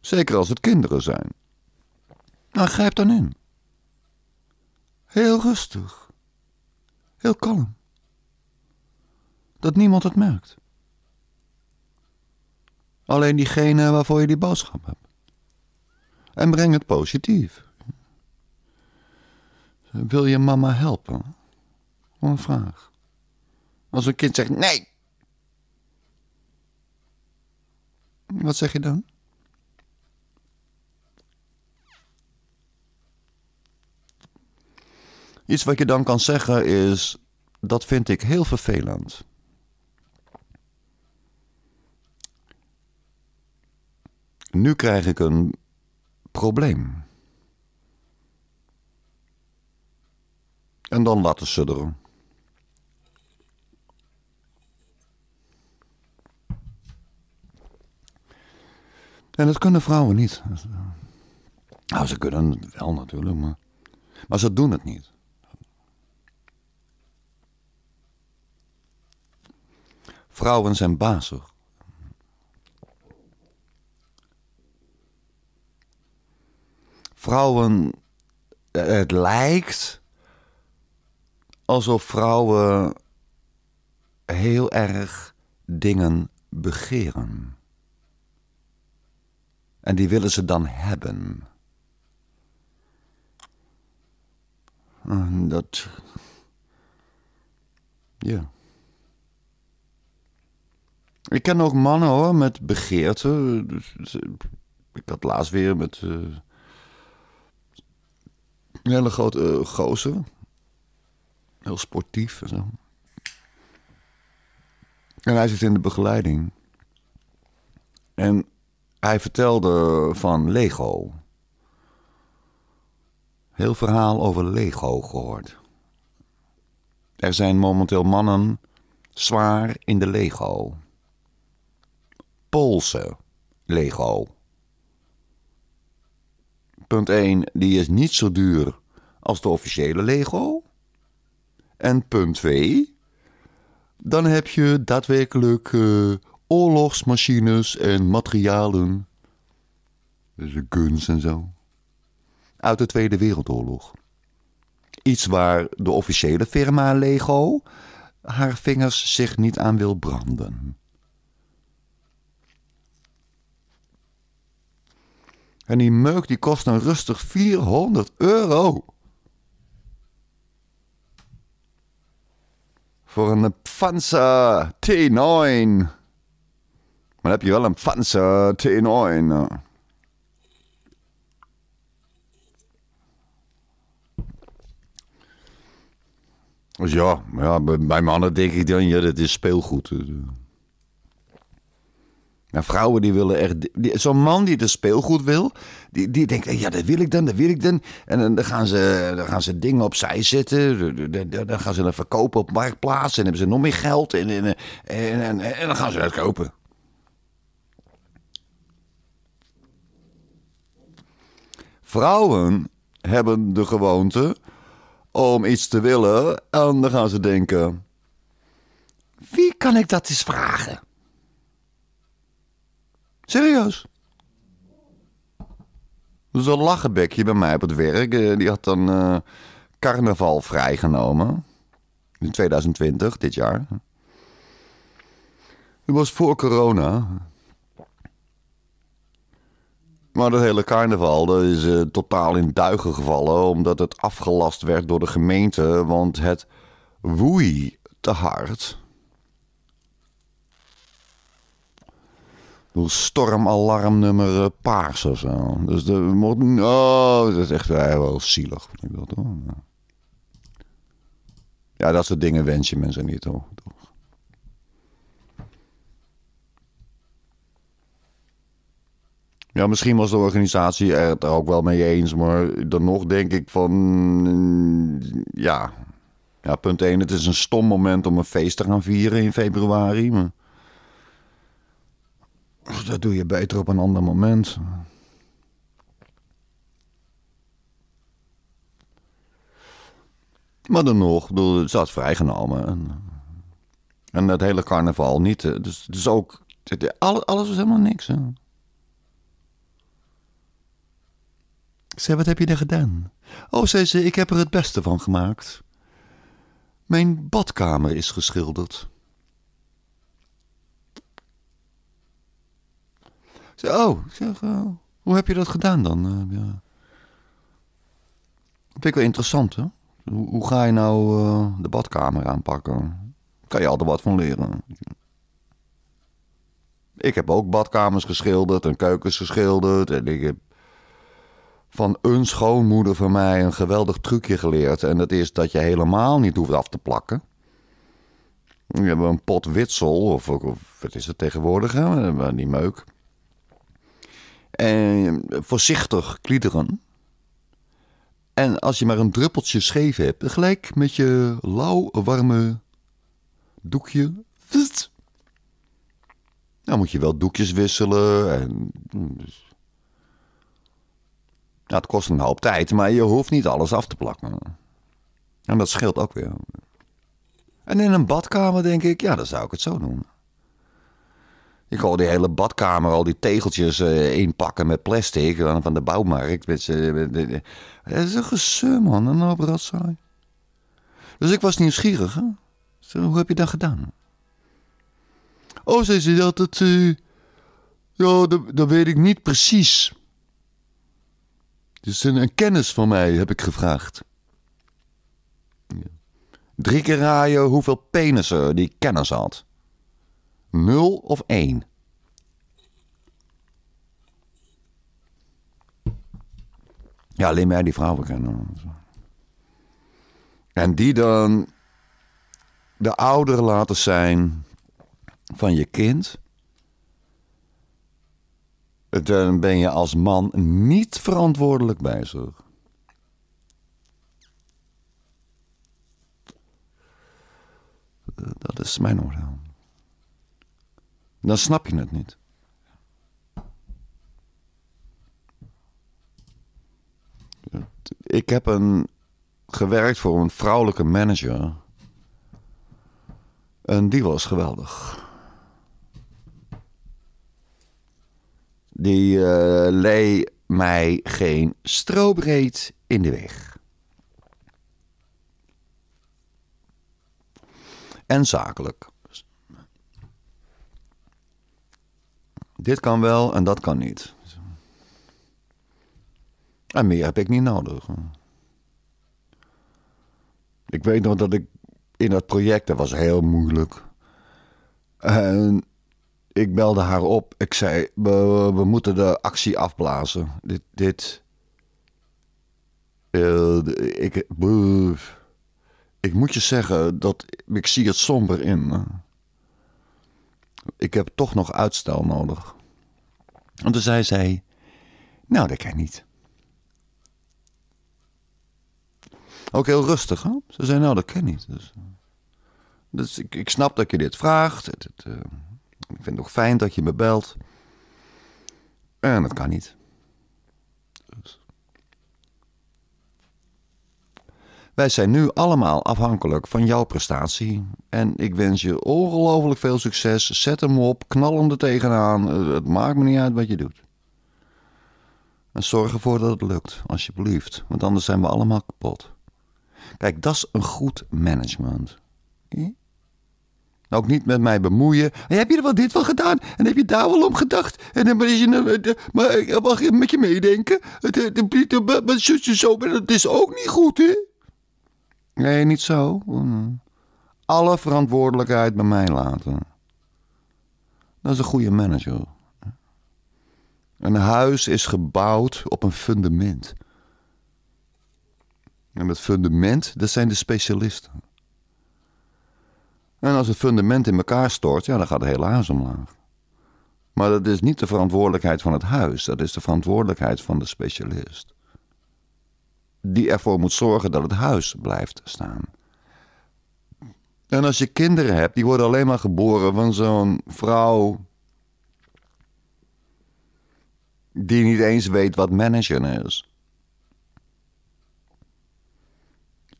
Zeker als het kinderen zijn. Nou, grijp dan in. Heel rustig. Heel kalm. Dat niemand het merkt alleen diegene waarvoor je die boodschap hebt. En breng het positief. Wil je mama helpen? Gewoon een vraag. Als een kind zegt nee, wat zeg je dan? Iets wat je dan kan zeggen is: dat vind ik heel vervelend. nu krijg ik een probleem. En dan laten sudderen. En dat kunnen vrouwen niet. Nou, ze kunnen het wel natuurlijk, maar, maar ze doen het niet. Vrouwen zijn bazig. vrouwen. Eh, het lijkt alsof vrouwen heel erg dingen begeren. En die willen ze dan hebben. En dat. Ja. Ik ken ook mannen hoor, met begeerte. Dus, dus, ik had laatst weer met. Eh, een hele grote eh, gozer. Heel sportief en zo. En hij zit in de begeleiding. En hij vertelde van Lego. Heel verhaal over Lego gehoord. Er zijn momenteel mannen zwaar in de Lego. Poolse Lego. Punt 1, die is niet zo duur als de officiële Lego. En punt 2, dan heb je daadwerkelijk eh, oorlogsmachines en materialen. Dus guns en zo. Uit de Tweede Wereldoorlog. Iets waar de officiële firma Lego haar vingers zich niet aan wil branden. En die meuk die kost dan rustig 400 euro. Voor een Panzer T9. Maar heb je wel een Panzer T9. Dus ja, ja bij mannen denk ik dan, ja, dat is speelgoed. Nou, vrouwen die willen echt. Zo'n man die het speelgoed wil, die, die denkt: ja, dat wil ik dan, dat wil ik dan. En dan gaan ze, dan gaan ze dingen opzij zetten. Dan, gaan ze dan verkopen op marktplaats. En hebben ze nog meer geld. En, en, en, en, dan gaan ze dat kopen. Vrouwen hebben de gewoonte om iets te willen. En dan gaan ze denken: wie kan ik dat eens vragen? Serieus. Dus een lachenbekje bij mij op het werk, eh, die had dan uh, carnaval vrijgenomen. In 2020, dit jaar. Dat was voor corona. Maar dat hele carnaval dat is eh, totaal in duigen gevallen. Omdat het afgelast werd door de gemeente. Want het woei te hard. stormalarmnummer eh, paars of zo. Dus de, oh, dat is echt wel zielig. ik Ja, dat soort dingen wens je mensen niet, toch? Ja, misschien was de organisatie er ook wel mee eens, maar dan nog denk ik van. Mm, ja. ja, punt 1. Het is een stom moment om een feest te gaan vieren in februari. Maar dat doe je beter op een ander moment. Maar dan nog, bedoel, het vrijgenomen. En, dat hele carnaval niet. Eh, dus-, dus, ook, alles, was helemaal niks. Hè. zei, wat heb je er gedaan? Oh, zei ze, ik heb er het beste van gemaakt. Mijn badkamer is geschilderd. Oh, zeg, oh, eh, zeg, hoe heb je dat gedaan dan? Eh, ja. Dat vind ik wel interessant, hè? Hoe, hoe ga je nou eh, de badkamer aanpakken? Kan je altijd wat van leren. Ik heb ook badkamers geschilderd en keukens geschilderd. En ik heb van een schoonmoeder van mij een geweldig trucje geleerd. En dat is dat je helemaal niet hoeft af te plakken. Je hebt een pot witsel, of, of wat is het tegenwoordig, hè? die meuk. En eh, voorzichtig kliederen. En als je maar een druppeltje scheef hebt, gelijk met je lauw warme doekje. nou Dan moet je wel doekjes wisselen. En... Nou, het kost een hoop tijd, maar je hoeft niet alles af te plakken. En dat scheelt ook weer. En in een badkamer denk ik, ja, dan zou ik het zo noemen ik al die hele badkamer, al die tegeltjes uh, inpakken met plastic eh, van de bouwmarkt. Met, eh, dat is een gezeur, man. Een hoop Dus ik was nieuwsgierig. Hè? hoe heb je dat gedaan? Oh, zei ze dat het... ja, dat, dat, weet ik niet precies. Dus een, een kennis van mij heb ik gevraagd. Ja. Drie keer raaien hoeveel penissen die kennis had. 0 of 1? Ja, alleen maar die vrouwen kennen. En die dan de ouder laten zijn van je kind. Dan ben je als man niet verantwoordelijk bij zich. Dat is mijn oordeel dan snap je het niet. Ik heb een, gewerkt voor een vrouwelijke manager. En die was geweldig. Die uh, mij geen strobreed in de weg. En zakelijk. Dit kan wel en dat kan niet. En meer heb ik niet nodig. Ik weet nog dat ik in dat project, dat was heel moeilijk. En ik belde haar op. Ik zei: We, moeten de actie afblazen. Dit. dit eh, ik, ik moet je zeggen dat ik zie het somber in ik heb toch nog uitstel nodig. En toen zei zij, nou dat kan niet. Ook heel rustig, hè? Ze zei, nou dat kan niet. Dus, eh, dus ik, ik snap dat je dit vraagt. Het, het, eh, ik vind het ook fijn dat je me belt. En dat kan niet. Wij zijn nu allemaal afhankelijk van jouw prestatie. En ik wens je ongelooflijk veel succes. Zet hem op, knal hem er tegenaan. Het maakt me niet uit wat je doet. En zorg ervoor dat het lukt, alsjeblieft. Want anders zijn we allemaal kapot. Kijk, dat is een goed management. Ook niet met mij bemoeien. heb je er wel dit wel gedaan? En heb je daar wel om gedacht? En dan is je, maar mag ik met je meedenken? Het, zusje zo, het is ook niet goed, hè? Nee, niet zo. Ehm, alle verantwoordelijkheid bij mij laten. Dat is een goede manager. Een huis is gebouwd op een fundament. En dat fundament, dat zijn de specialisten. En als het fundament in elkaar stort, ja, dan gaat het hele huis omlaag. Maar dat is niet de verantwoordelijkheid van het huis, dat is de verantwoordelijkheid van de specialist die ervoor moet zorgen dat het huis blijft staan. En als je kinderen hebt, die worden alleen maar geboren van zo'n vrouw. die niet eens weet wat managen is.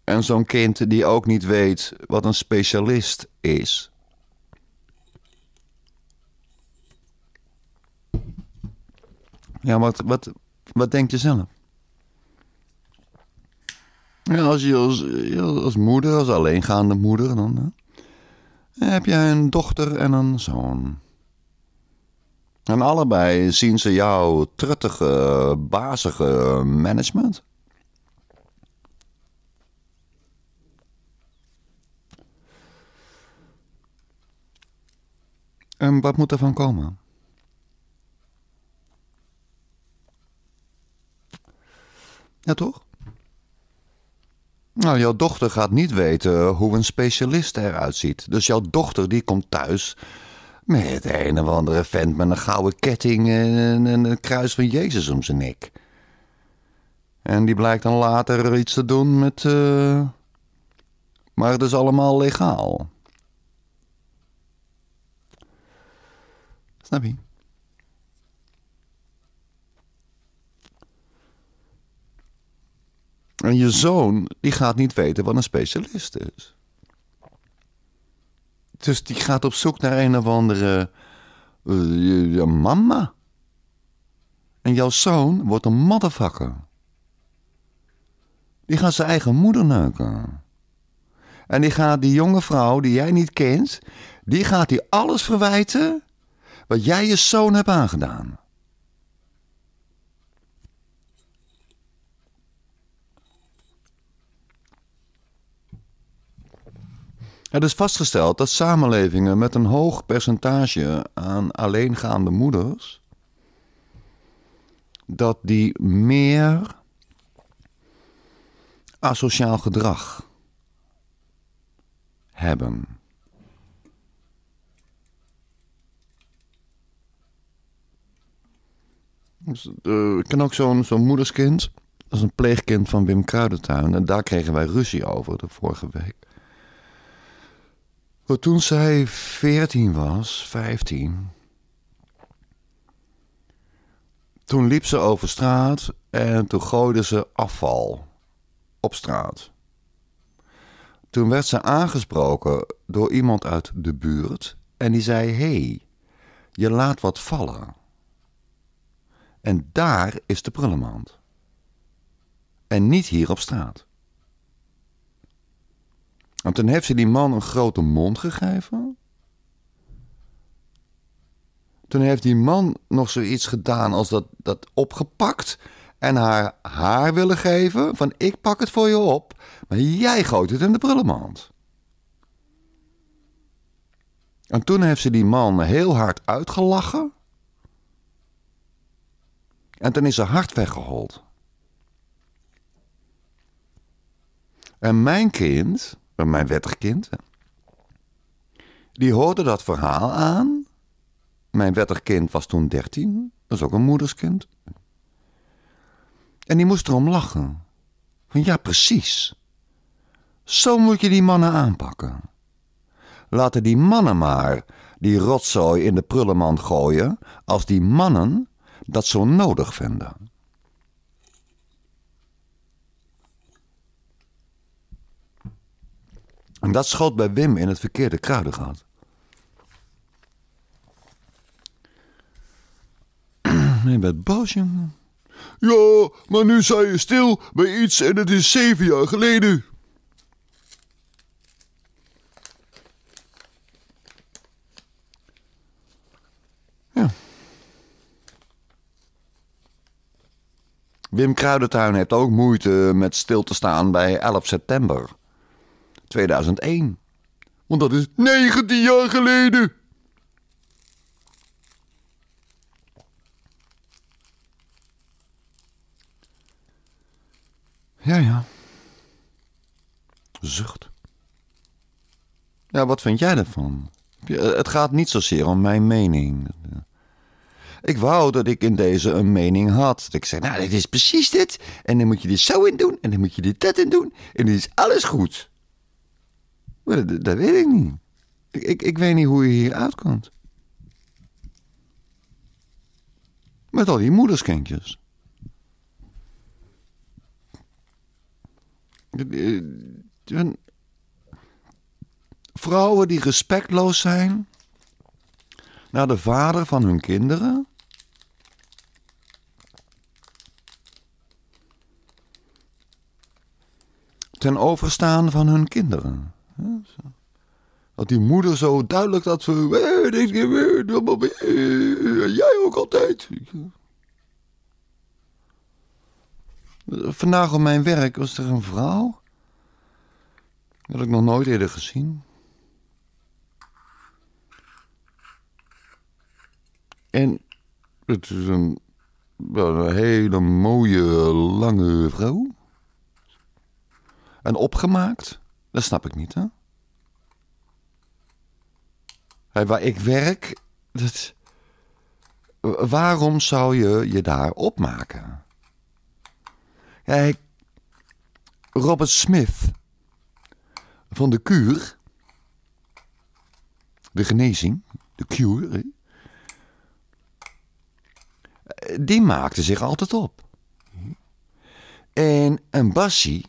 En zo'n kind die ook niet weet wat een specialist is. Ja, wat, wat, wat denk je zelf? Ja, als je als, moeder, als alleengaande moeder, dan heb jij een dochter en een zoon. En allebei zien ze jouw truttige, bazige management. En wat moet er van komen? Ja, toch? Nou, jouw dochter gaat niet weten hoe een specialist eruit ziet. Dus jouw dochter die komt thuis met een of andere vent met een gouden ketting en een kruis van Jezus om zijn nek. En die blijkt dan later iets te doen met. Eh, maar het is allemaal legaal. Snap je? En je zoon, die gaat niet weten wat een specialist is. Dus die gaat op zoek naar een of andere eh, mama. En jouw zoon wordt een motherfucker. Die gaat zijn eigen moeder neuken. En die gaat die jonge vrouw die jij niet kent, die gaat die alles verwijten wat jij je zoon hebt aangedaan. Het is vastgesteld dat samenlevingen met een hoog percentage aan alleengaande moeders dat die meer asociaal gedrag hebben. Dus, eh, ik ken ook zo'n zo'n moederskind. Dat is een pleegkind van Wim Kruidentuin. En daar kregen wij ruzie over de vorige week. Toen zij 14 was, 15, toen liep ze over straat en toen gooide ze afval op straat. Toen werd ze aangesproken door iemand uit de buurt en die zei: hey, je laat wat vallen. En daar is de prullenmand. En niet hier op straat. En toen heeft ze die man een grote mond gegeven. Toen heeft die man nog zoiets gedaan als dat, dat opgepakt en haar haar willen geven. Van ik pak het voor je op, maar jij gooit het in de prullenmand. En toen heeft ze die man heel hard uitgelachen. En toen is ze hard weggehold. En mijn kind mijn wettig kind. Die hoorde dat verhaal aan. Mijn wettig kind was toen 13, Dat is ook een moederskind. En die moest erom lachen. Van ja, precies. Zo moet je die mannen aanpakken. Laten die mannen maar die rotzooi in de prullenmand gooien als die mannen dat zo nodig vinden. dat schoot bij Wim in het verkeerde kruidengat. je bent boos, jongen. Ja, maar nu sta je stil bij iets en het is zeven jaar geleden. Ja. Wim Kruidentuin heeft ook moeite met stil te staan bij 11 september. 2001. Want dat is 19 jaar geleden. Ja, ja. Zucht. Ja, wat vind jij daarvan? Het gaat niet zozeer om mijn mening. Ik wou dat ik in deze een mening had. Dat ik zei, nou, dit is precies dit. En dan moet je dit zo in doen. En dan moet je dit dat in doen. En dan is alles goed dat, weet ik niet. Ik, ik, weet niet hoe je hier uitkomt. Met al die moederskindjes. Eh, eh, vrouwen die respectloos zijn naar de vader van hun kinderen. Ten overstaan van hun kinderen. Dat die moeder zo duidelijk dat ze. Eh, dit eh, eh, Jij ook altijd. Vandaag op mijn werk was er een vrouw. Dat had ik nog nooit eerder gezien. En het is een, een hele mooie, lange vrouw. En opgemaakt. Dat snap ik niet, hè? Hey, waar ik werk, dat... waarom zou je je daar opmaken? Kijk, Robert Smith van de kuur, de genezing, de cure, die maakte zich altijd op. En een bassie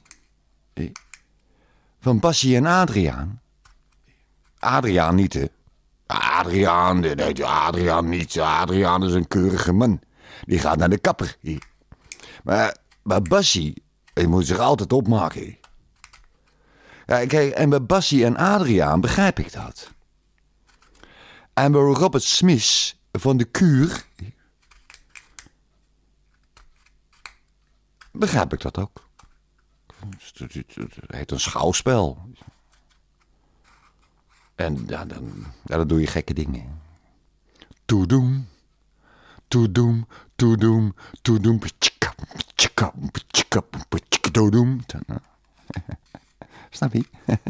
van Bassie en Adriaan. Adriaan niet, hè? Adriaan, nee, Adriaan niet. Adriaan is een keurige man. Die gaat naar de kapper. Maar, maar Bassie, hij moet zich altijd opmaken. Ja, kijk, en bij Bassie en Adriaan begrijp ik dat. En bij Robert Smith van de Kuur begrijp ik dat ook het, het, heet een schouwspel. En ja, dan, ja, dan doe je gekke dingen. Toedoem. Toedoem, toedoem, toedoem. Toedoem. Nou. (laughs) Snap je? (laughs)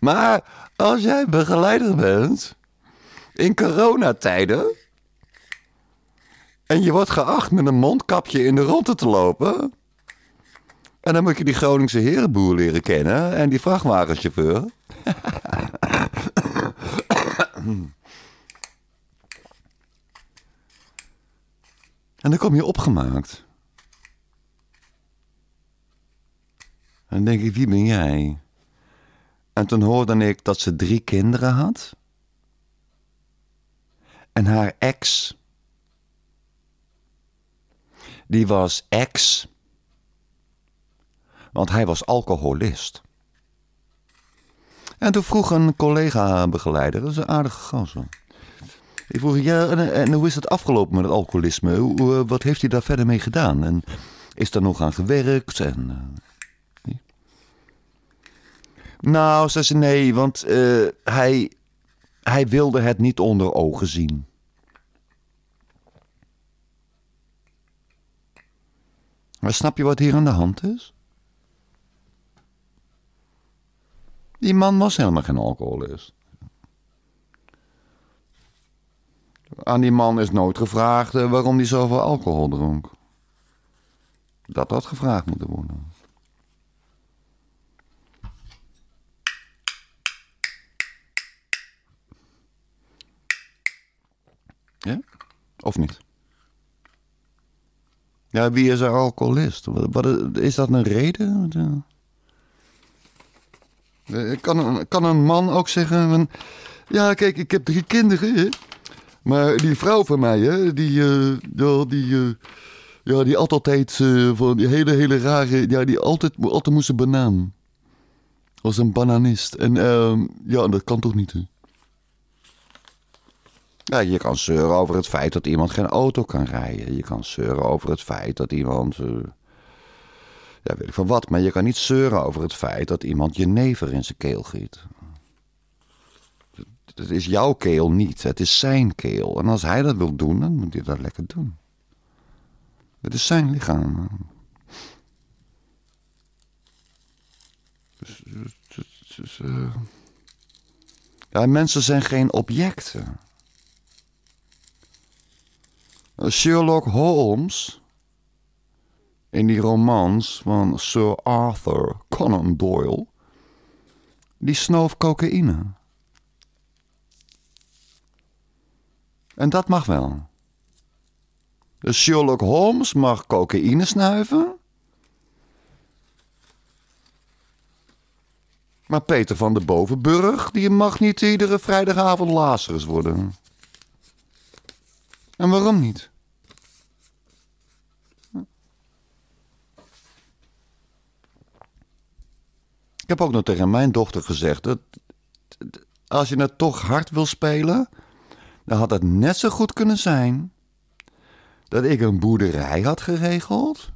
Maar als jij begeleider bent in coronatijden en je wordt geacht met een mondkapje in de ronde te lopen, en dan moet je die Groningse herenboer leren kennen en die vrachtwagenchauffeur. en dan kom je opgemaakt. En dan denk ik, wie ben jij? En toen hoorde ik dat ze drie kinderen had. En haar ex. Die was ex want hij was alcoholist. En toen vroeg een collega-begeleider, dat is een aardige gozer. Ik vroeg, ja, en, hoe is het afgelopen met het alcoholisme? Hoe, eh, wat heeft hij daar verder mee gedaan? En is daar nog aan gewerkt? En, eh, nou, zei ze nee, want eh, hij, hij wilde het niet onder ogen zien. Maar snap je wat hier aan de hand is? Die man was helemaal geen alcoholist. Aan die man is nooit gevraagd eh, waarom hij zoveel alcohol dronk. Dat had gevraagd moeten worden. Ja? Of niet? Ja, wie is er alcoholist? Wat, is dat een reden? Eh, kan een, kan een man ook zeggen van, ja kijk, ik heb drie kinderen, hè? maar die vrouw van mij, hè, die, die, eh, ja, die eh, altijd uh, van die hele, hele rare, ja, die altijd, altijd moest een banaan. Was een bananist. En ehm, ja, dat kan toch niet, hè? je kan zeuren over het feit dat iemand geen auto kan rijden. Je kan zeuren over het feit dat iemand ja, weet ik van wat. Maar je kan niet zeuren over het feit dat iemand je never in zijn keel giet. Het is jouw keel niet, het is zijn keel. En als hij dat wil doen, dan moet hij dat lekker doen. Het is zijn lichaam. Dus, dus, dus, eh. Ja, mensen zijn geen objecten. Sherlock Holmes in die romans van Sir Arthur Conan Doyle, die snoof cocaïne. En dat mag wel. Dus Sherlock Holmes mag cocaïne snuiven. Maar Peter van de Bovenburg, die mag niet iedere vrijdagavond Lazarus worden. En waarom niet? heb ook nog tegen mijn dochter gezegd dat als je het nou toch hard wil spelen, dan had het net zo goed kunnen zijn dat ik een boerderij had geregeld.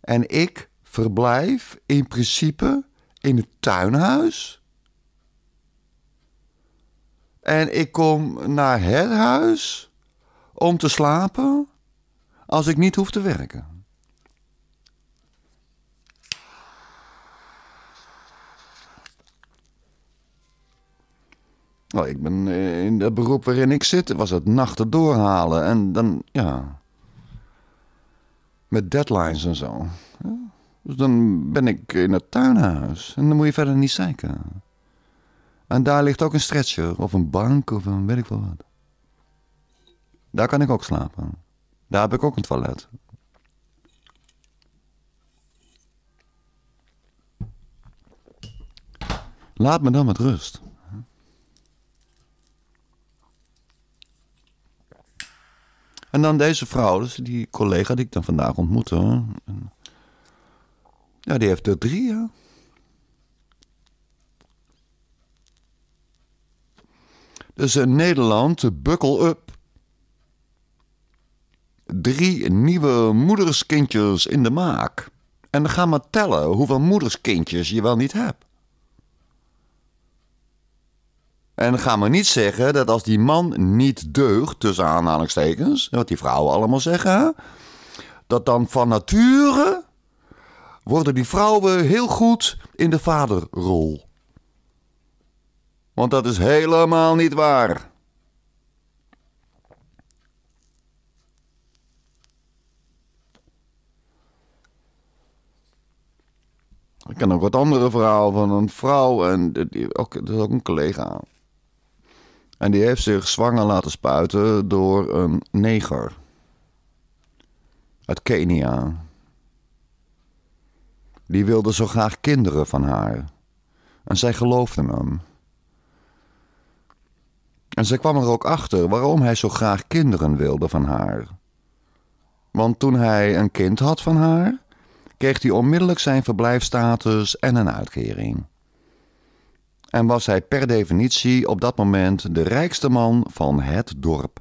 En ik verblijf in principe in het tuinhuis. En ik kom naar het huis om te slapen als ik niet hoef te werken. Nou, ik ben eh, in het beroep waarin ik zit, was het nachten doorhalen en dan, ja. Met deadlines en zo. Dus dan ben ik eh, in het tuinhuis en dan moet je verder niet zeiken. En daar ligt ook een stretcher of een bank of een weet ik wel wat. Daar kan ik ook slapen. Daar heb ik ook een toilet. Laat me dan met rust. En dan deze vrouw, dus die collega die ik dan vandaag ontmoette. ja, die heeft er drie, hè? Dus in eh, Nederland, buckle up. Drie nieuwe moederskindjes in de maak. En dan gaan we tellen hoeveel moederskindjes je wel niet hebt. En ga maar niet zeggen dat als die man niet deugt, tussen aanhalingstekens, wat die vrouwen allemaal zeggen, dat dan van nature worden die vrouwen heel goed in de vaderrol. Want dat is helemaal niet waar. Ik ken ook wat andere verhaal van een vrouw en ook, dat is ook een collega. En die heeft zich zwanger laten spuiten door een neger. Uit Kenia. Die wilde zo graag kinderen van haar. En zij geloofde hem. En zij kwam er ook achter waarom hij zo graag kinderen wilde van haar. Want toen hij een kind had van haar, kreeg hij onmiddellijk zijn verblijfstatus en een uitkering en was hij per definitie op dat moment de rijkste man van het dorp.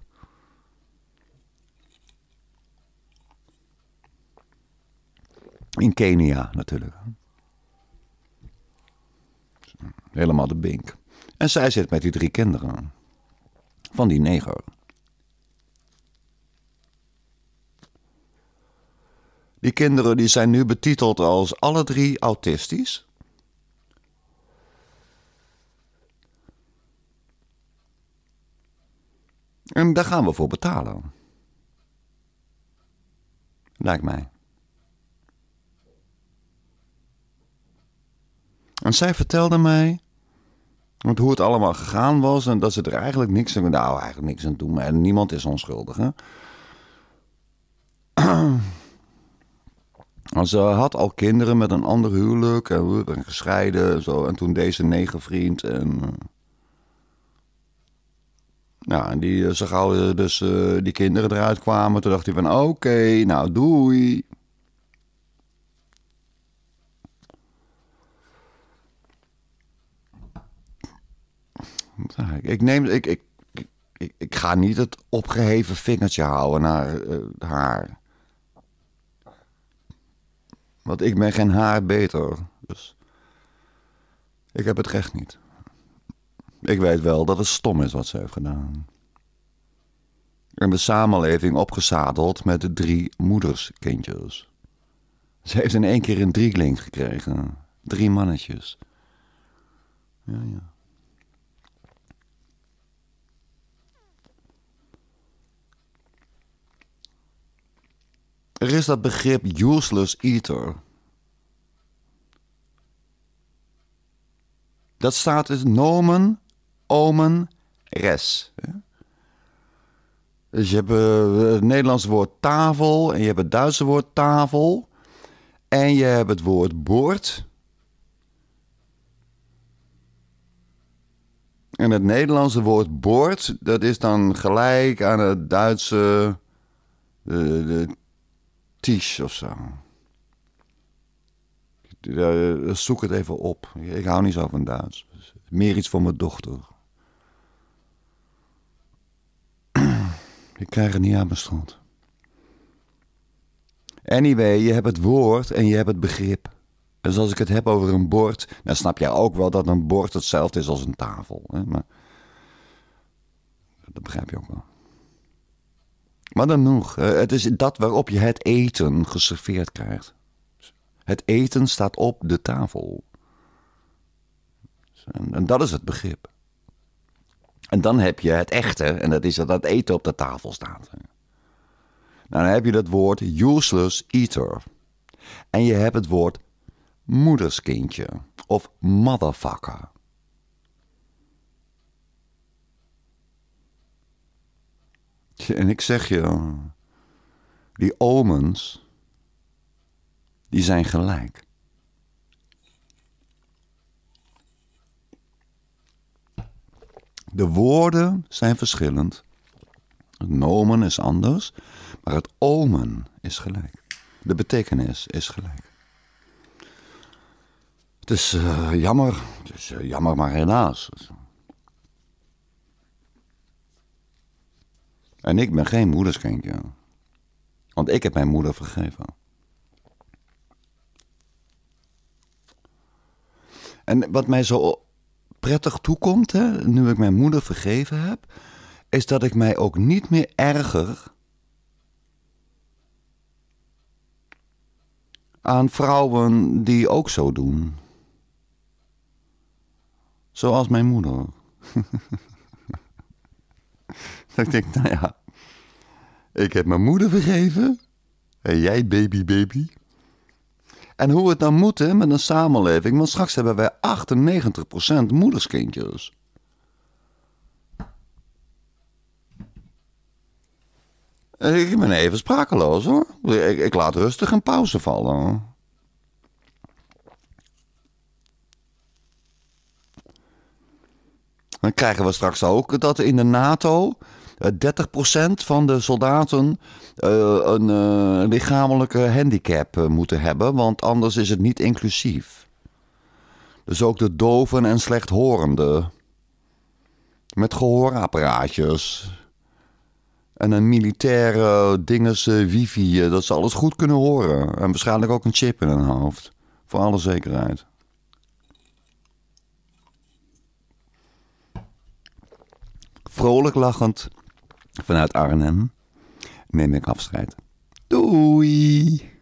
In Kenia natuurlijk. Helemaal de bink. En zij zit met die drie kinderen. Van die neger. Die kinderen die zijn nu betiteld als alle drie autistisch. En daar gaan we voor betalen. Lijkt mij. En zij vertelde mij hoe het allemaal gegaan was en dat ze er eigenlijk niks aan, nou, eigenlijk niks aan doen. en niemand is onschuldig. Hè? En (clears throat) ze had al kinderen met een ander huwelijk en we gescheiden en zo. En toen deze negen vriend en eh, nou, en die, eh, zo gauw dus eh, die kinderen eruit kwamen, toen dacht hij van oké, nou doei. Ik, neem, ik, ik, ik, ik ga niet het opgeheven vingertje houden naar uh, haar. Want ik ben geen haar beter. Dus ik heb het recht niet. Ik weet wel dat het stom is wat ze heeft gedaan. En de samenleving opgezadeld met drie moederskindjes. Ze heeft in één keer een driekling gekregen. Drie mannetjes. Ja, ja. Er is dat begrip useless eater. Dat staat in nomen omen res. Dus je hebt eh, het Nederlands woord tafel en je hebt het Duitse woord tafel. En je hebt het woord boord. En het Nederlandse woord boord, dat is dan gelijk aan het Duitse de, de tisch of zo. Eh, zoek het even op. Ik hou niet zo van Duits. Meer iets voor mijn dochter. Ik krijg het niet aan mijn strand. Anyway, je hebt het woord en je hebt het begrip. Dus als ik het heb over een bord, dan snap jij ook wel dat een bord hetzelfde is als een tafel. Hè? Maar dat begrijp je ook wel. Maar dan nog, eh, het is dat waarop je het eten geserveerd krijgt. Het eten staat op de tafel. En dat is het begrip. En dan heb je het echte, en dat is dat het eten op de tafel staat. Nou, dan heb je dat woord useless eater. En je hebt het woord moederskindje of motherfucker. En ik zeg je, die omens, die zijn gelijk. De woorden zijn verschillend. Het nomen is anders, maar het omen is gelijk. De betekenis is gelijk. Het is eh, jammer, het is eh, jammer, maar helaas. En ik ben geen moederskindje. Want ik heb mijn moeder vergeven. En wat mij zo prettig toekomt, hè, nu ik mijn moeder vergeven heb, is dat ik mij ook niet meer erger aan vrouwen die ook zo doen. Zoals mijn moeder. (laughs) dat ik denk, nou ja, ik heb mijn moeder vergeven. En jij, baby, baby. En hoe het dan moeten met een samenleving, want straks hebben wij 98% moederskindjes. Ik ben even sprakeloos hoor. Ik, ik laat rustig een pauze vallen. Dan krijgen we straks ook dat in de NATO 30% eh, van de soldaten eh, een eh, lichamelijke handicap eh, moeten hebben, want anders is het niet inclusief. Dus ook de doven en slechthorenden. Met gehoorapparaatjes. En een militaire dinges wifi, dat ze alles goed kunnen horen. En waarschijnlijk ook een chip in hun hoofd. Voor alle zekerheid. Vrolijk lachend vanuit Arnhem neem ik afscheid. Doei!